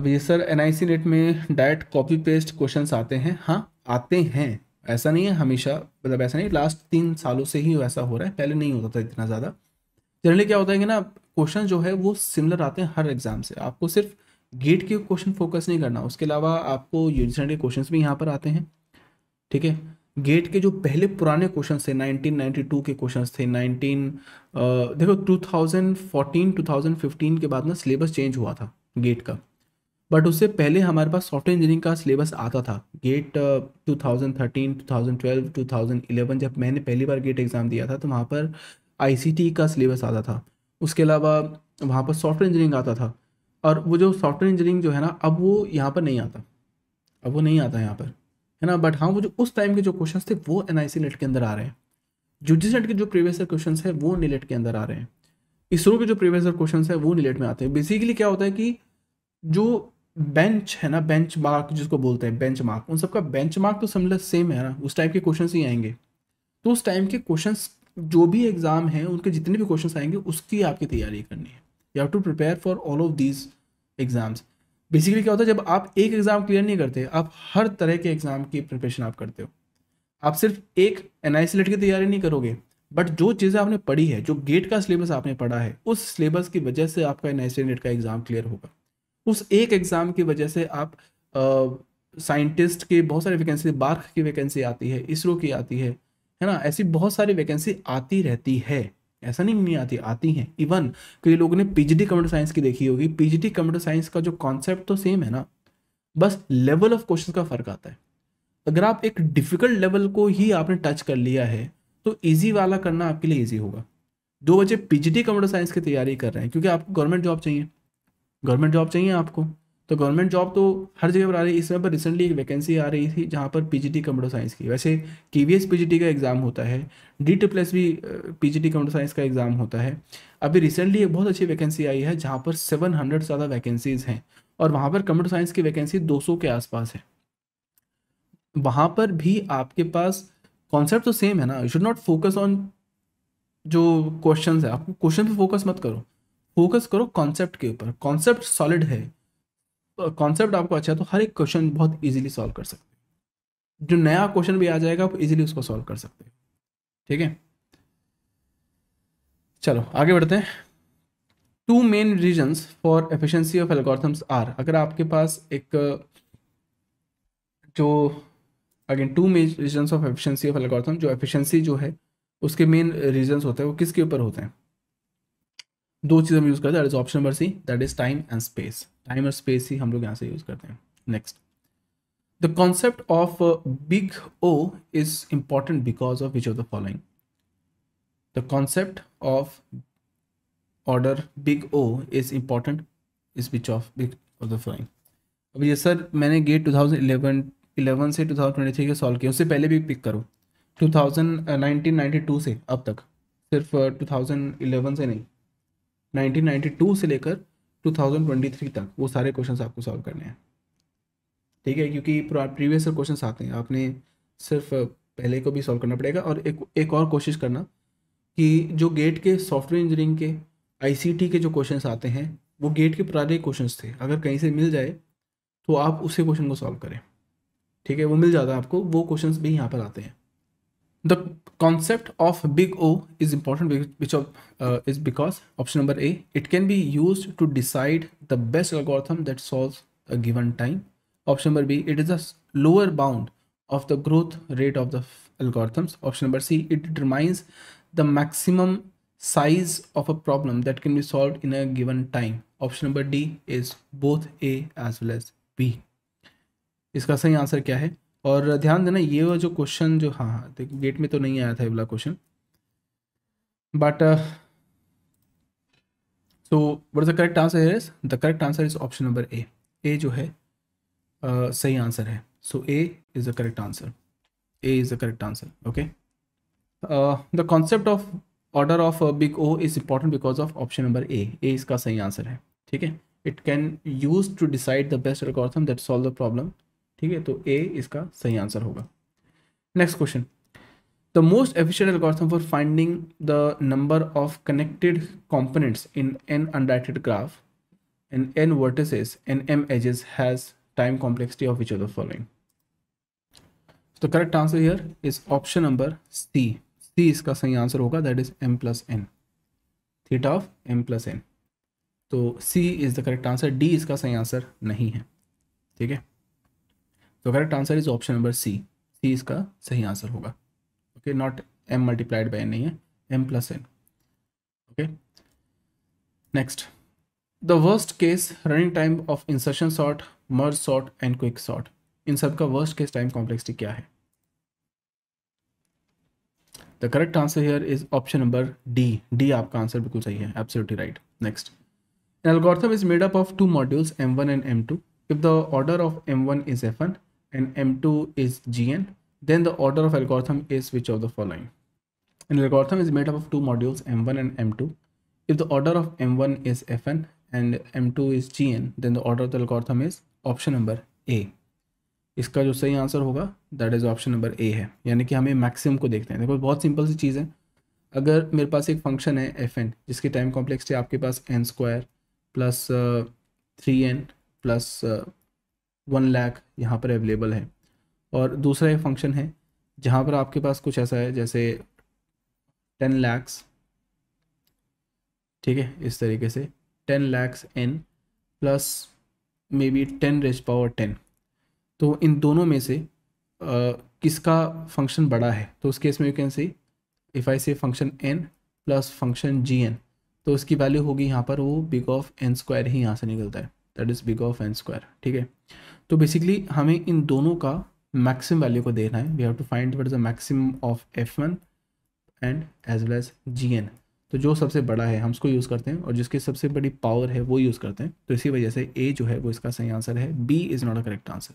अब ये sir N I C NET में डायरेक्ट कॉपी पेस्ट क्वेश्चन आते हैं हाँ आते हैं ऐसा नहीं है हमेशा मतलब ऐसा नहीं लास्ट तीन सालों से ही वैसा हो रहा है पहले नहीं होता था इतना ज़्यादा जनरली क्या होता है कि ना क्वेश्चन जो है वो सिमिलर आते हैं हर एग्ज़ाम से आपको सिर्फ गेट के क्वेश्चन फोकस नहीं करना उसके अलावा आपको यूनिवर्सिटी के क्वेश्चन भी यहाँ पर आते हैं ठीक है गेट के जो पहले पुराने क्वेश्चन थे 1992 के क्वेश्चन थे 19 देखो 2014 2015 के बाद ना सिलेबस चेंज हुआ था गेट का बट उससे पहले हमारे पास सॉफ्टवेयर इंजीनियरिंग का सिलेबस आता था गेट uh, 2013, 2012, 2011 जब मैंने पहली बार गेट एग्ज़ाम दिया था तो वहाँ पर आई का सिलेबस आता था उसके अलावा वहाँ पर सॉफ्टवेयर इंजीनियरिंग आता था और वो जो सॉफ्टवेयर इंजीनियरिंग जो है ना अब वो यहाँ पर नहीं आता अब वो नहीं आता यहाँ पर है ना बट हाँ वो जो उस टाइम के जो क्वेश्चन थे वो एन नेट e के अंदर आ रहे हैं जूजिस नेट के जो प्रीवियस क्वेश्चन है वो नीलेट e के अंदर आ रहे हैं इसरो के जो प्रीवियस क्वेश्चन है वो नीलेट e में आते हैं बेसिकली क्या होता है कि जो बेंच है ना बेंच मार्क जिसको बोलते हैं बेंच मार्क उन सबका बेंच मार्क तो समझ सेम है ना उस टाइप के क्वेश्चन ही आएंगे तो उस टाइम के क्वेश्चन जो भी एग्ज़ाम हैं उनके जितने भी क्वेश्चन आएंगे उसकी आपकी तैयारी करनी है you have to prepare for all of these exams basically क्या होता है जब आप एक एग्ज़ाम क्लियर नहीं करते आप हर तरह के एग्ज़ाम की प्रिपरेशन आप करते हो आप सिर्फ एक एन की तैयारी नहीं करोगे बट जो चीज़ें आपने पढ़ी है जो गेट का सिलेबस आपने पढ़ा है उस सिलेबस की वजह से आपका एन का एग्ज़ाम क्लियर होगा उस एक एग्ज़ाम की वजह से आप साइंटिस्ट के बहुत सारी वैकेंसी बार्क की वैकेंसी आती है इसरो की आती है है ना ऐसी बहुत सारी वैकेंसी आती रहती है ऐसा नहीं नहीं आती आती हैं इवन कई लोगों ने पीजीटी कंप्यूटर साइंस की देखी होगी पीजीटी कंप्यूटर साइंस का जो कॉन्सेप्ट तो सेम है ना बस लेवल ऑफ क्वेश्चन का फ़र्क आता है अगर आप एक डिफ़िकल्ट लेवल को ही आपने टच कर लिया है तो ईजी वाला करना आपके लिए ईजी होगा जो बच्चे पीजीटी कंप्यूटर साइंस की तैयारी कर रहे हैं क्योंकि आपको गवर्नमेंट जॉब चाहिए गवर्नमेंट जॉब चाहिए आपको तो गवर्नमेंट जॉब तो हर जगह पर आ रही है इस समय पर रिसेंटली एक वैकेंसी आ रही थी जहाँ पर पीजीटी कंप्यूटर साइंस की वैसे K V S P G T का एग्ज़ाम होता है डी टी प्लस भी P G T computer science का एग्ज़ाम होता है अभी रिसेंटली एक बहुत अच्छी वैकेंसी आई है जहाँ पर सेवन हंड्रेड से ज़्यादा वैकेंसीज़ हैं और वहाँ पर कंप्यूटर साइंस की वैकेंसी दो सौ के आसपास है वहाँ पर भी आपके पास कॉन्सेप्ट तो सेम है ना you should not focus on जो क्वेश्चन है आपको क्वेश्चन पर फोकस मत करो फोकस करो कॉन्सेप्ट के ऊपर कॉन्सेप्ट सॉलिड है कॉन्सेप्ट तो आपको अच्छा है तो हर एक क्वेश्चन बहुत इजीली सॉल्व कर सकते हैं जो नया क्वेश्चन भी आ जाएगा आप इजीली उसको सॉल्व कर सकते हैं ठीक है चलो आगे बढ़ते हैं two main reasons for efficiency of algorithms are अगर आपके पास एक जो again two main reasons of efficiency of algorithm जो एफिशिएंसी जो है उसके मेन रीजंस होते हैं वो किसके ऊपर होते हैं दो चीज़ हम यूज़ करते हैं that is option number C that is time and space time और स्पेस ही हम लोग यहाँ से यूज़ करते हैं next the concept of big O is important because of which of the following the concept of order big O is important is which of big of the following अब ये सर मैंने गेट 2011 11 से 2023 के सॉल्व किया उससे पहले भी पिक करो 2019 92 से अब तक सिर्फ 2011 uh, से नहीं 1992 से लेकर 2023 तक वो सारे क्वेश्चन आपको सॉल्व करने हैं ठीक है क्योंकि प्रीवियस क्वेश्चन आते हैं आपने सिर्फ पहले को भी सॉल्व करना पड़ेगा और एक एक और कोशिश करना कि जो गेट के सॉफ्टवेयर इंजीनियरिंग के आईसीटी के जो क्वेश्चन आते हैं वो गेट के पुराने क्वेश्चन थे अगर कहीं से मिल जाए तो आप उसी क्वेश्चन को सॉल्व करें ठीक है वो मिल जाता है आपको वो क्वेश्चन भी यहाँ पर आते हैं the concept of big O is important which of, uh, is because option number A, it can be used to decide the best algorithm that solves a given time. Option number B, it is a lower bound of the growth rate of the algorithms. Option number C, it determines the maximum size of a problem that can be solved in a given time. Option number D is both A as well as B. इसका सही आंसर क्या है और ध्यान देना ये वो जो क्वेश्चन जो हाँ हाँ गेट में तो नहीं आया था अगला question but so what the correct answer is the correct answer is option number A A जो है uh, सही आंसर है so A is the correct answer A is the correct answer okay the concept of order of big O is important because of option number A A इसका सही आंसर है ठीक है it can use to decide the best algorithm that solve the problem ठीक है तो ए इसका सही आंसर होगा next question the most efficient algorithm for finding the number of connected components in an अनडाइटेड graph n n vertices n m edges has time complexity of which of the following the correct answer here is option number C C इसका सही आंसर होगा that is m plus n theta of m plus n तो C is the correct answer D इसका सही आंसर नहीं है ठीक है तो correct answer is option number C C इसका सही आंसर होगा okay not m multiplied by n नहीं है m plus n okay next the worst case running time of insertion sort merge sort and quick sort इन सब का वर्स्ट केस टाइम कॉम्प्लेक्सिटी क्या है the correct answer here is option number D D आपका आंसर बिल्कुल सही है absolutely right next algorithm is made up of two modules M one and M two if the order of M one is f n and M2 is Gn, then the order of algorithm is which of the following. An algorithm is made up of two modules M1 and M2. If the order of M1 is Fn and M2 is Gn, then the order of the algorithm is option number A. इसका जो सही आंसर होगा that is option number A है यानी कि हमें मैक्सिमम को देखते हैं देखो बहुत सिंपल सी चीज़ है अगर मेरे पास एक फंक्शन है एफ एन जिसकी टाइम कॉम्प्लेक्सिटी आपके पास n square plus three n plus one lakh यहाँ पर अवेलेबल है और दूसरा एक फंक्शन है जहाँ पर आपके पास कुछ ऐसा है जैसे टेन लैक्स ठीक है इस तरीके से ten lakhs n plus maybe ten raise power ten तो इन दोनों में से आ, किसका फंक्शन बड़ा है तो उस केस में you can see if I say function n plus function g n तो उसकी वैल्यू होगी यहाँ पर वो बिग ऑफ एन स्क्वायर ही यहाँ से निकलता है that is big of n square ठीक है तो बेसिकली हमें इन दोनों का मैक्सिम वैल्यू को देना है we have to find what is the maximum of f one and as well as g n तो जो सबसे बड़ा है हम उसको यूज़ करते हैं और जिसकी सबसे बड़ी पावर है वो यूज़ करते हैं तो इसी वजह से ए जो है वो इसका सही आंसर है B is not a correct answer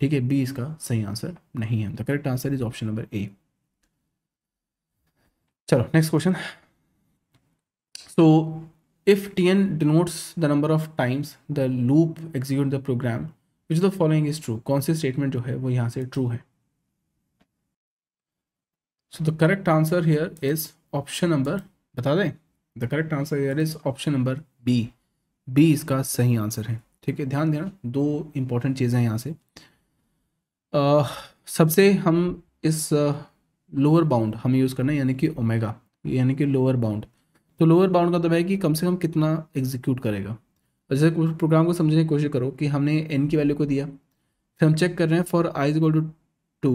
ठीक है बी इसका सही आंसर नहीं है the correct answer is option number A चलो next question so If tn denotes the number of times the loop execute the program, which of the following is true? कौन सी statement जो है वो यहाँ से true है So the correct answer here is option number बता दें The correct answer here is option number B. B इसका सही आंसर है ठीक है ध्यान देना दो इम्पोर्टेंट चीज़ें यहाँ से uh, सबसे हम इस uh, lower bound हमें use करना है यानी कि omega यानी कि lower bound तो लोअर बाउंड का मतलब है कि कम से कम कितना एग्जीक्यूट करेगा और जैसे कुछ प्रोग्राम को समझने की कोशिश करो कि हमने एन की वैल्यू को दिया फिर हम चेक कर रहे हैं for i is two to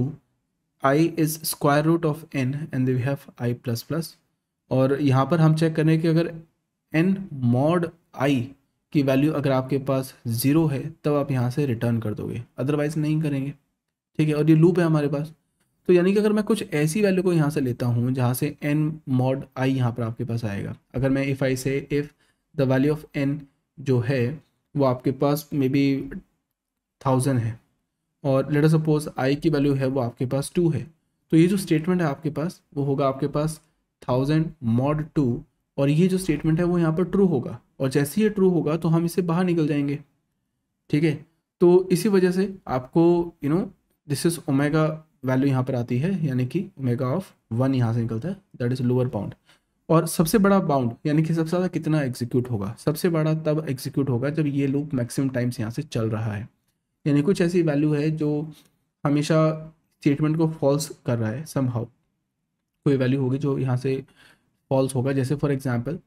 i is square root of n and we have i plus plus और यहाँ पर हम चेक कर रहे हैं कि अगर एन मॉड आई की वैल्यू अगर आपके पास ज़ीरो है तब आप यहाँ से रिटर्न कर दोगे अदरवाइज़ नहीं करेंगे ठीक है और ये लूप है हमारे पास तो यानी कि अगर मैं कुछ ऐसी वैल्यू को यहाँ से लेता हूँ जहाँ से एन मॉड आई यहाँ पर आपके पास आएगा अगर मैं if I say if the value of n जो है वो आपके पास मे बी थाउजेंड है और लेटर सपोज आई की वैल्यू है वो आपके पास टू है तो ये जो स्टेटमेंट है आपके पास वो होगा आपके पास थाउजेंड मॉड टू और ये जो स्टेटमेंट है वो यहाँ पर ट्रू होगा और जैसे ही ट्रू होगा तो हम इससे बाहर निकल जाएंगे ठीक है तो इसी वजह से आपको you know this is omega value यहाँ पर आती है यानी कि ओमेगा ऑफ वन यहाँ से निकलता है दैट इज लोअर बाउंड और सबसे बड़ा बाउंड यानी कि सबसे ज़्यादा कितना एग्जीक्यूट होगा सबसे बड़ा तब एग्जीक्यूट होगा जब ये लूप मैक्सिमम टाइम्स यहाँ से चल रहा है यानी कुछ ऐसी वैल्यू है जो हमेशा स्टेटमेंट को फॉल्स कर रहा है समहाउ कोई वैल्यू होगी जो यहाँ से फॉल्स होगा जैसे फॉर एग्जाम्पल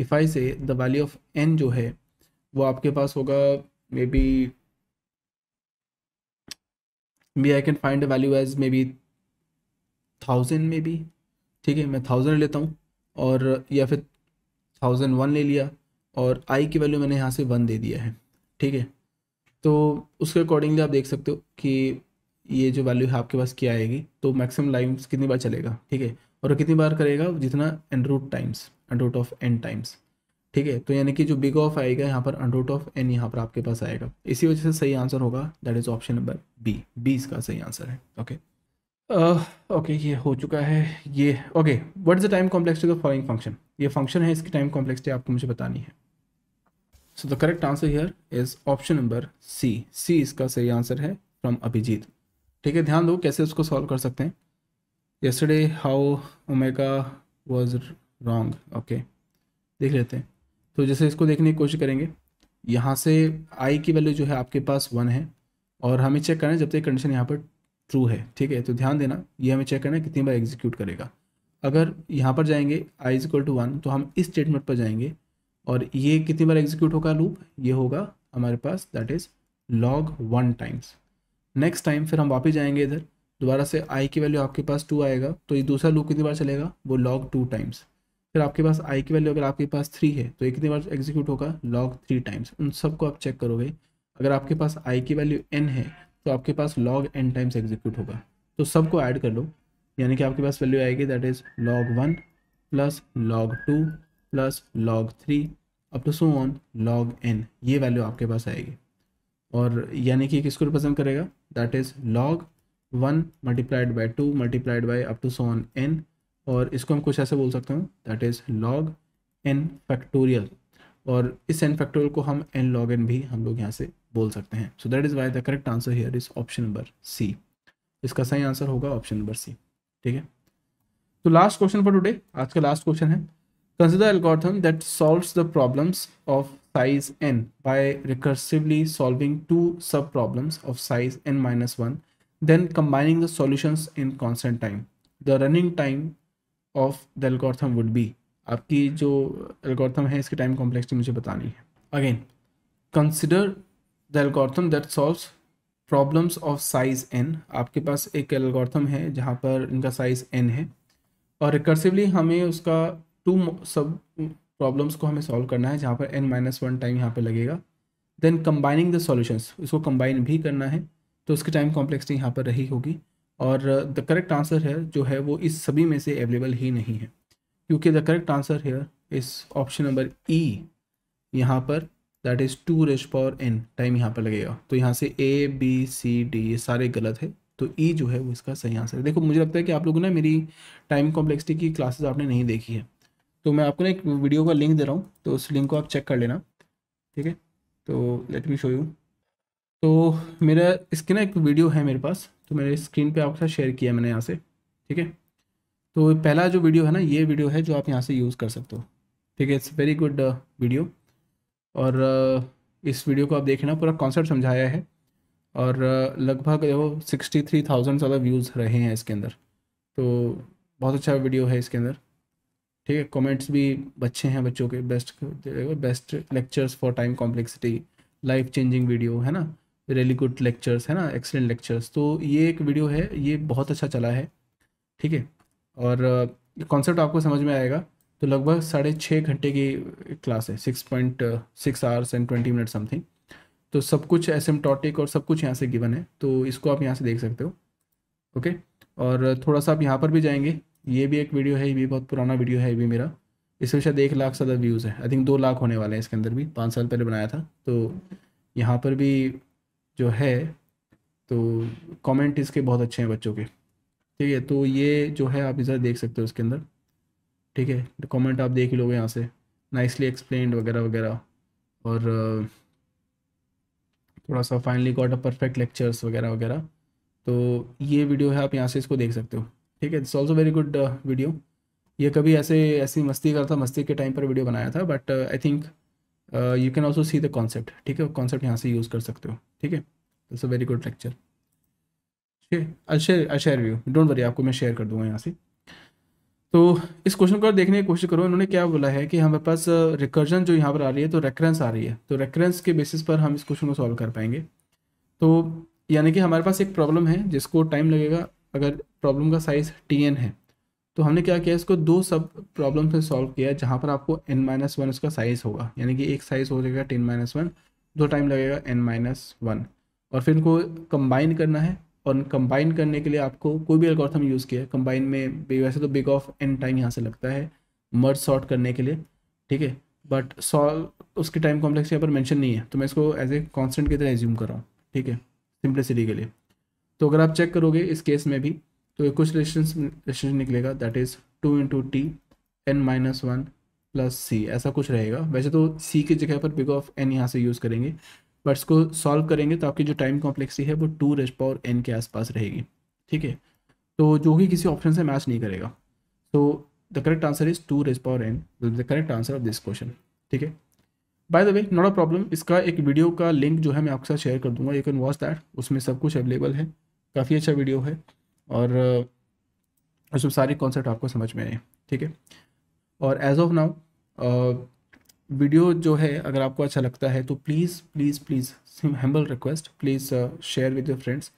इफ़ आई से द वैल्यू ऑफ एन जो है वो आपके पास होगा maybe I can find a value as maybe thousand में भी ठीक है मैं थाउजेंड लेता हूँ और या फिर थाउजेंड वन ले लिया और आई की वैल्यू मैंने यहाँ से वन दे दिया है ठीक है तो उसके अकॉर्डिंगली आप देख सकते हो कि ये जो वैल्यू है आपके पास क्या आएगी तो मैक्सिमम लाइम्स कितनी बार चलेगा ठीक है और कितनी बार करेगा जितना and root times and root of n times ठीक है तो यानी कि जो बिग ऑफ आएगा यहाँ पर अंडर रूट ऑफ एन यहाँ पर आपके पास आएगा इसी वजह से सही आंसर होगा that is option number B B इसका सही आंसर है ओके ओके uh, ये हो चुका है ये okay what is the time complex to the following function ये फंक्शन है इसकी टाइम कॉम्प्लेक्स आपको मुझे बतानी है so the correct answer here is option number C C इसका सही आंसर है फ्रॉम अभिजीत ठीक है ध्यान दो कैसे उसको सॉल्व कर सकते हैं yesterday how omega was wrong okay देख लेते हैं तो जैसे इसको देखने की कोशिश करेंगे यहाँ से आई की वैल्यू जो है आपके पास वन है और हमें चेक करना है जब तक कंडीशन यहाँ पर ट्रू है ठीक है तो ध्यान देना ये हमें चेक करना है कितनी बार एग्जीक्यूट करेगा अगर यहाँ पर जाएंगे I is equal to one तो हम इस स्टेटमेंट पर जाएंगे और ये कितनी बार एग्जीक्यूट होगा लूप ये होगा हमारे पास that is log one times next time फिर हम वापस जाएंगे इधर दोबारा से आई की वैल्यू आपके पास टू आएगा तो ये दूसरा लूप कितनी बार चलेगा वो लॉग टू टाइम्स फिर आपके पास आई की वैल्यू अगर आपके पास थ्री है तो एक कितनी बार एग्जीक्यूट होगा लॉग थ्री टाइम्स उन सबको आप चेक करोगे अगर आपके पास आई की वैल्यू एन है तो आपके पास लॉग एन टाइम्स एग्जीक्यूट होगा तो सबको ऐड कर लो यानी कि आपके पास वैल्यू आएगी that is log one plus log two plus log three up to so on log N ये वैल्यू आपके पास आएगी और यानी कि किसको रिप्रेजेंट करेगा that is log one multiplied by two multiplied by up to so on N और इसको हम कुछ ऐसे बोल सकते हैं that is log N factorial और इस एन फैक्टोरियल को हम एन लॉग एन भी हम लोग यहाँ से बोल सकते हैं so that is why the correct answer here is option number C इसका सही आंसर होगा ऑप्शन नंबर सी ठीक है तो लास्ट क्वेश्चन फॉर टूडे आज का लास्ट क्वेश्चन है consider algorithm that solve the problems of size N by recursively solving two sub problems of size N minus one then combining the solutions in constant time the running time of the algorithm would be आपकी जो एल्गोर्थम है इसकी टाइम कॉम्प्लेक्सिटी मुझे बतानी है again consider the algorithm that solves problems of size N आपके पास एक एल्गोर्थम है जहाँ पर इनका साइज एन है और रिकर्सिवली हमें उसका टू सब प्रॉब्लम्स को हमें सॉल्व करना है जहाँ पर एन माइनस वन टाइम यहाँ पर लगेगा देन कम्बाइनिंग द सॉल्यूशंस इसको कम्बाइन भी करना है तो उसकी टाइम कॉम्प्लेक्सिटी यहाँ पर रही होगी और द करेक्ट आंसर है जो है वो इस सभी में से अवेलेबल ही नहीं है क्योंकि द करेक्ट आंसर है इस ऑप्शन नंबर ई यहाँ पर that is two raise power N time यहाँ पर लगेगा तो यहाँ से ए बी सी डी ये सारे गलत है तो ई e जो है वो इसका सही आंसर है देखो मुझे लगता है कि आप लोगों ने मेरी टाइम कॉम्प्लेक्सिटी की क्लासेस आपने नहीं देखी है तो मैं आपको ना एक वीडियो का लिंक दे रहा हूँ तो उस लिंक को आप चेक कर लेना ठीक है तो लेट मी शो यू तो मेरा इसके ना एक वीडियो है मेरे पास तो मेरे स्क्रीन पे आपके साथ शेयर किया मैंने यहाँ से ठीक है तो पहला जो वीडियो है ना ये वीडियो है जो आप यहाँ से यूज़ कर सकते हो ठीक है इट्स वेरी गुड वीडियो और uh, इस वीडियो को आप देखना पूरा कॉन्सेप्ट समझाया है और uh, लगभग वो सिक्सटी थ्री थाउजेंड ज़्यादा व्यूज़ रहे हैं इसके अंदर तो बहुत अच्छा वीडियो है इसके अंदर ठीक है कमेंट्स भी बच्चे हैं बच्चों के best best lectures for time complexity life changing video है ना रियली गुड लेक्चर्स है ना एक्सलेंट लेक्चर्स तो ये एक वीडियो है ये बहुत अच्छा चला है ठीक है और कॉन्सेप्ट uh, आपको समझ में आएगा तो लगभग साढ़े छः घंटे की क्लास है six point six hours and twenty minute something तो सब कुछ एस और सब कुछ यहाँ से गिवन है तो इसको आप यहाँ से देख सकते हो ओके और थोड़ा सा आप यहाँ पर भी जाएंगे ये भी एक वीडियो है ये भी बहुत पुराना वीडियो है ये भी मेरा इसके शायद एक लाख से ज़्यादा व्यूज़ है आई थिंक दो लाख होने वाले हैं इसके अंदर भी पाँच साल पहले बनाया था तो यहाँ पर भी जो है तो कमेंट इसके बहुत अच्छे हैं बच्चों के ठीक है तो ये जो है आप इधर देख सकते हो उसके अंदर ठीक है कमेंट आप देख ही लोगे यहाँ से नाइसली एक्सप्लेन वगैरह वगैरह और थोड़ा सा finally got a perfect lectures वगैरह वगैरह तो ये वीडियो है आप यहाँ से इसको देख सकते हो ठीक है it's also very good video ये कभी ऐसे ऐसी मस्ती करता मस्ती के टाइम पर वीडियो बनाया था but I think you can also see the concept ठीक है कॉन्सेप्ट यहाँ से यूज़ कर सकते हो ठीक है it's a very good lecture ठीक है शेयर अशेयर व्यू डोंट वरी आपको मैं शेयर कर दूंगा यहाँ से तो इस क्वेश्चन को देखने की कोशिश करो इन्होंने क्या बोला है कि हमारे पास रिकर्जन uh, जो यहाँ पर आ रही है तो रेकरेंस आ रही है तो रेकरेंस के बेसिस पर हम इस क्वेश्चन को सॉल्व कर पाएंगे तो यानी कि हमारे पास एक प्रॉब्लम है जिसको टाइम लगेगा अगर प्रॉब्लम का साइज़ टी एन है तो हमने क्या किया इसको दो सब प्रॉब्लम से सॉल्व किया जहाँ पर आपको एन माइनस वन उसका साइज़ होगा यानी कि एक साइज़ हो जाएगा टेन माइनस वन दो टाइम लगेगा एन माइनस वन और फिर इनको कंबाइन करना है और कंबाइन करने के लिए आपको कोई भी एल्गोरिथम यूज़ किया कंबाइन में वैसे तो बिग ऑफ एन टाइम यहाँ से लगता है मर्ज सॉर्ट करने के लिए ठीक है बट सॉल्व उसके टाइम कॉम्प्लेक्स यहाँ पर मैंशन नहीं है तो मैं इसको एज ए कॉन्स्टेंट की तरह एज्यूम कर रहा हूँ ठीक है सिंप्लिसिटी के लिए तो अगर आप चेक करोगे इस केस में भी तो कुछ रिलेशन निकलेगा that is two into T N minus one plus C ऐसा कुछ रहेगा वैसे तो सी की जगह पर बिग ऑफ एन यहाँ से यूज़ करेंगे बट इसको सॉल्व करेंगे तो आपकी जो टाइम कॉम्प्लेक्सी है वो टू रेज पावर एन के आसपास रहेगी ठीक है तो जो कि किसी ऑप्शन से मैच नहीं करेगा तो the correct answer is two raise power N the correct answer of this question ठीक है by the way not a problem इसका एक वीडियो का लिंक जो है मैं आपके साथ शेयर कर दूंगा यू कैन वॉच दैट उसमें सब कुछ अवेलेबल है काफ़ी अच्छा वीडियो है और उसमें सारे कॉन्सेप्ट आपको समझ में आए ठीक है और एज ऑफ नाउ वीडियो जो है अगर आपको अच्छा लगता है तो प्लीज़ प्लीज़ प्लीज़ सिम humble request please share with your friends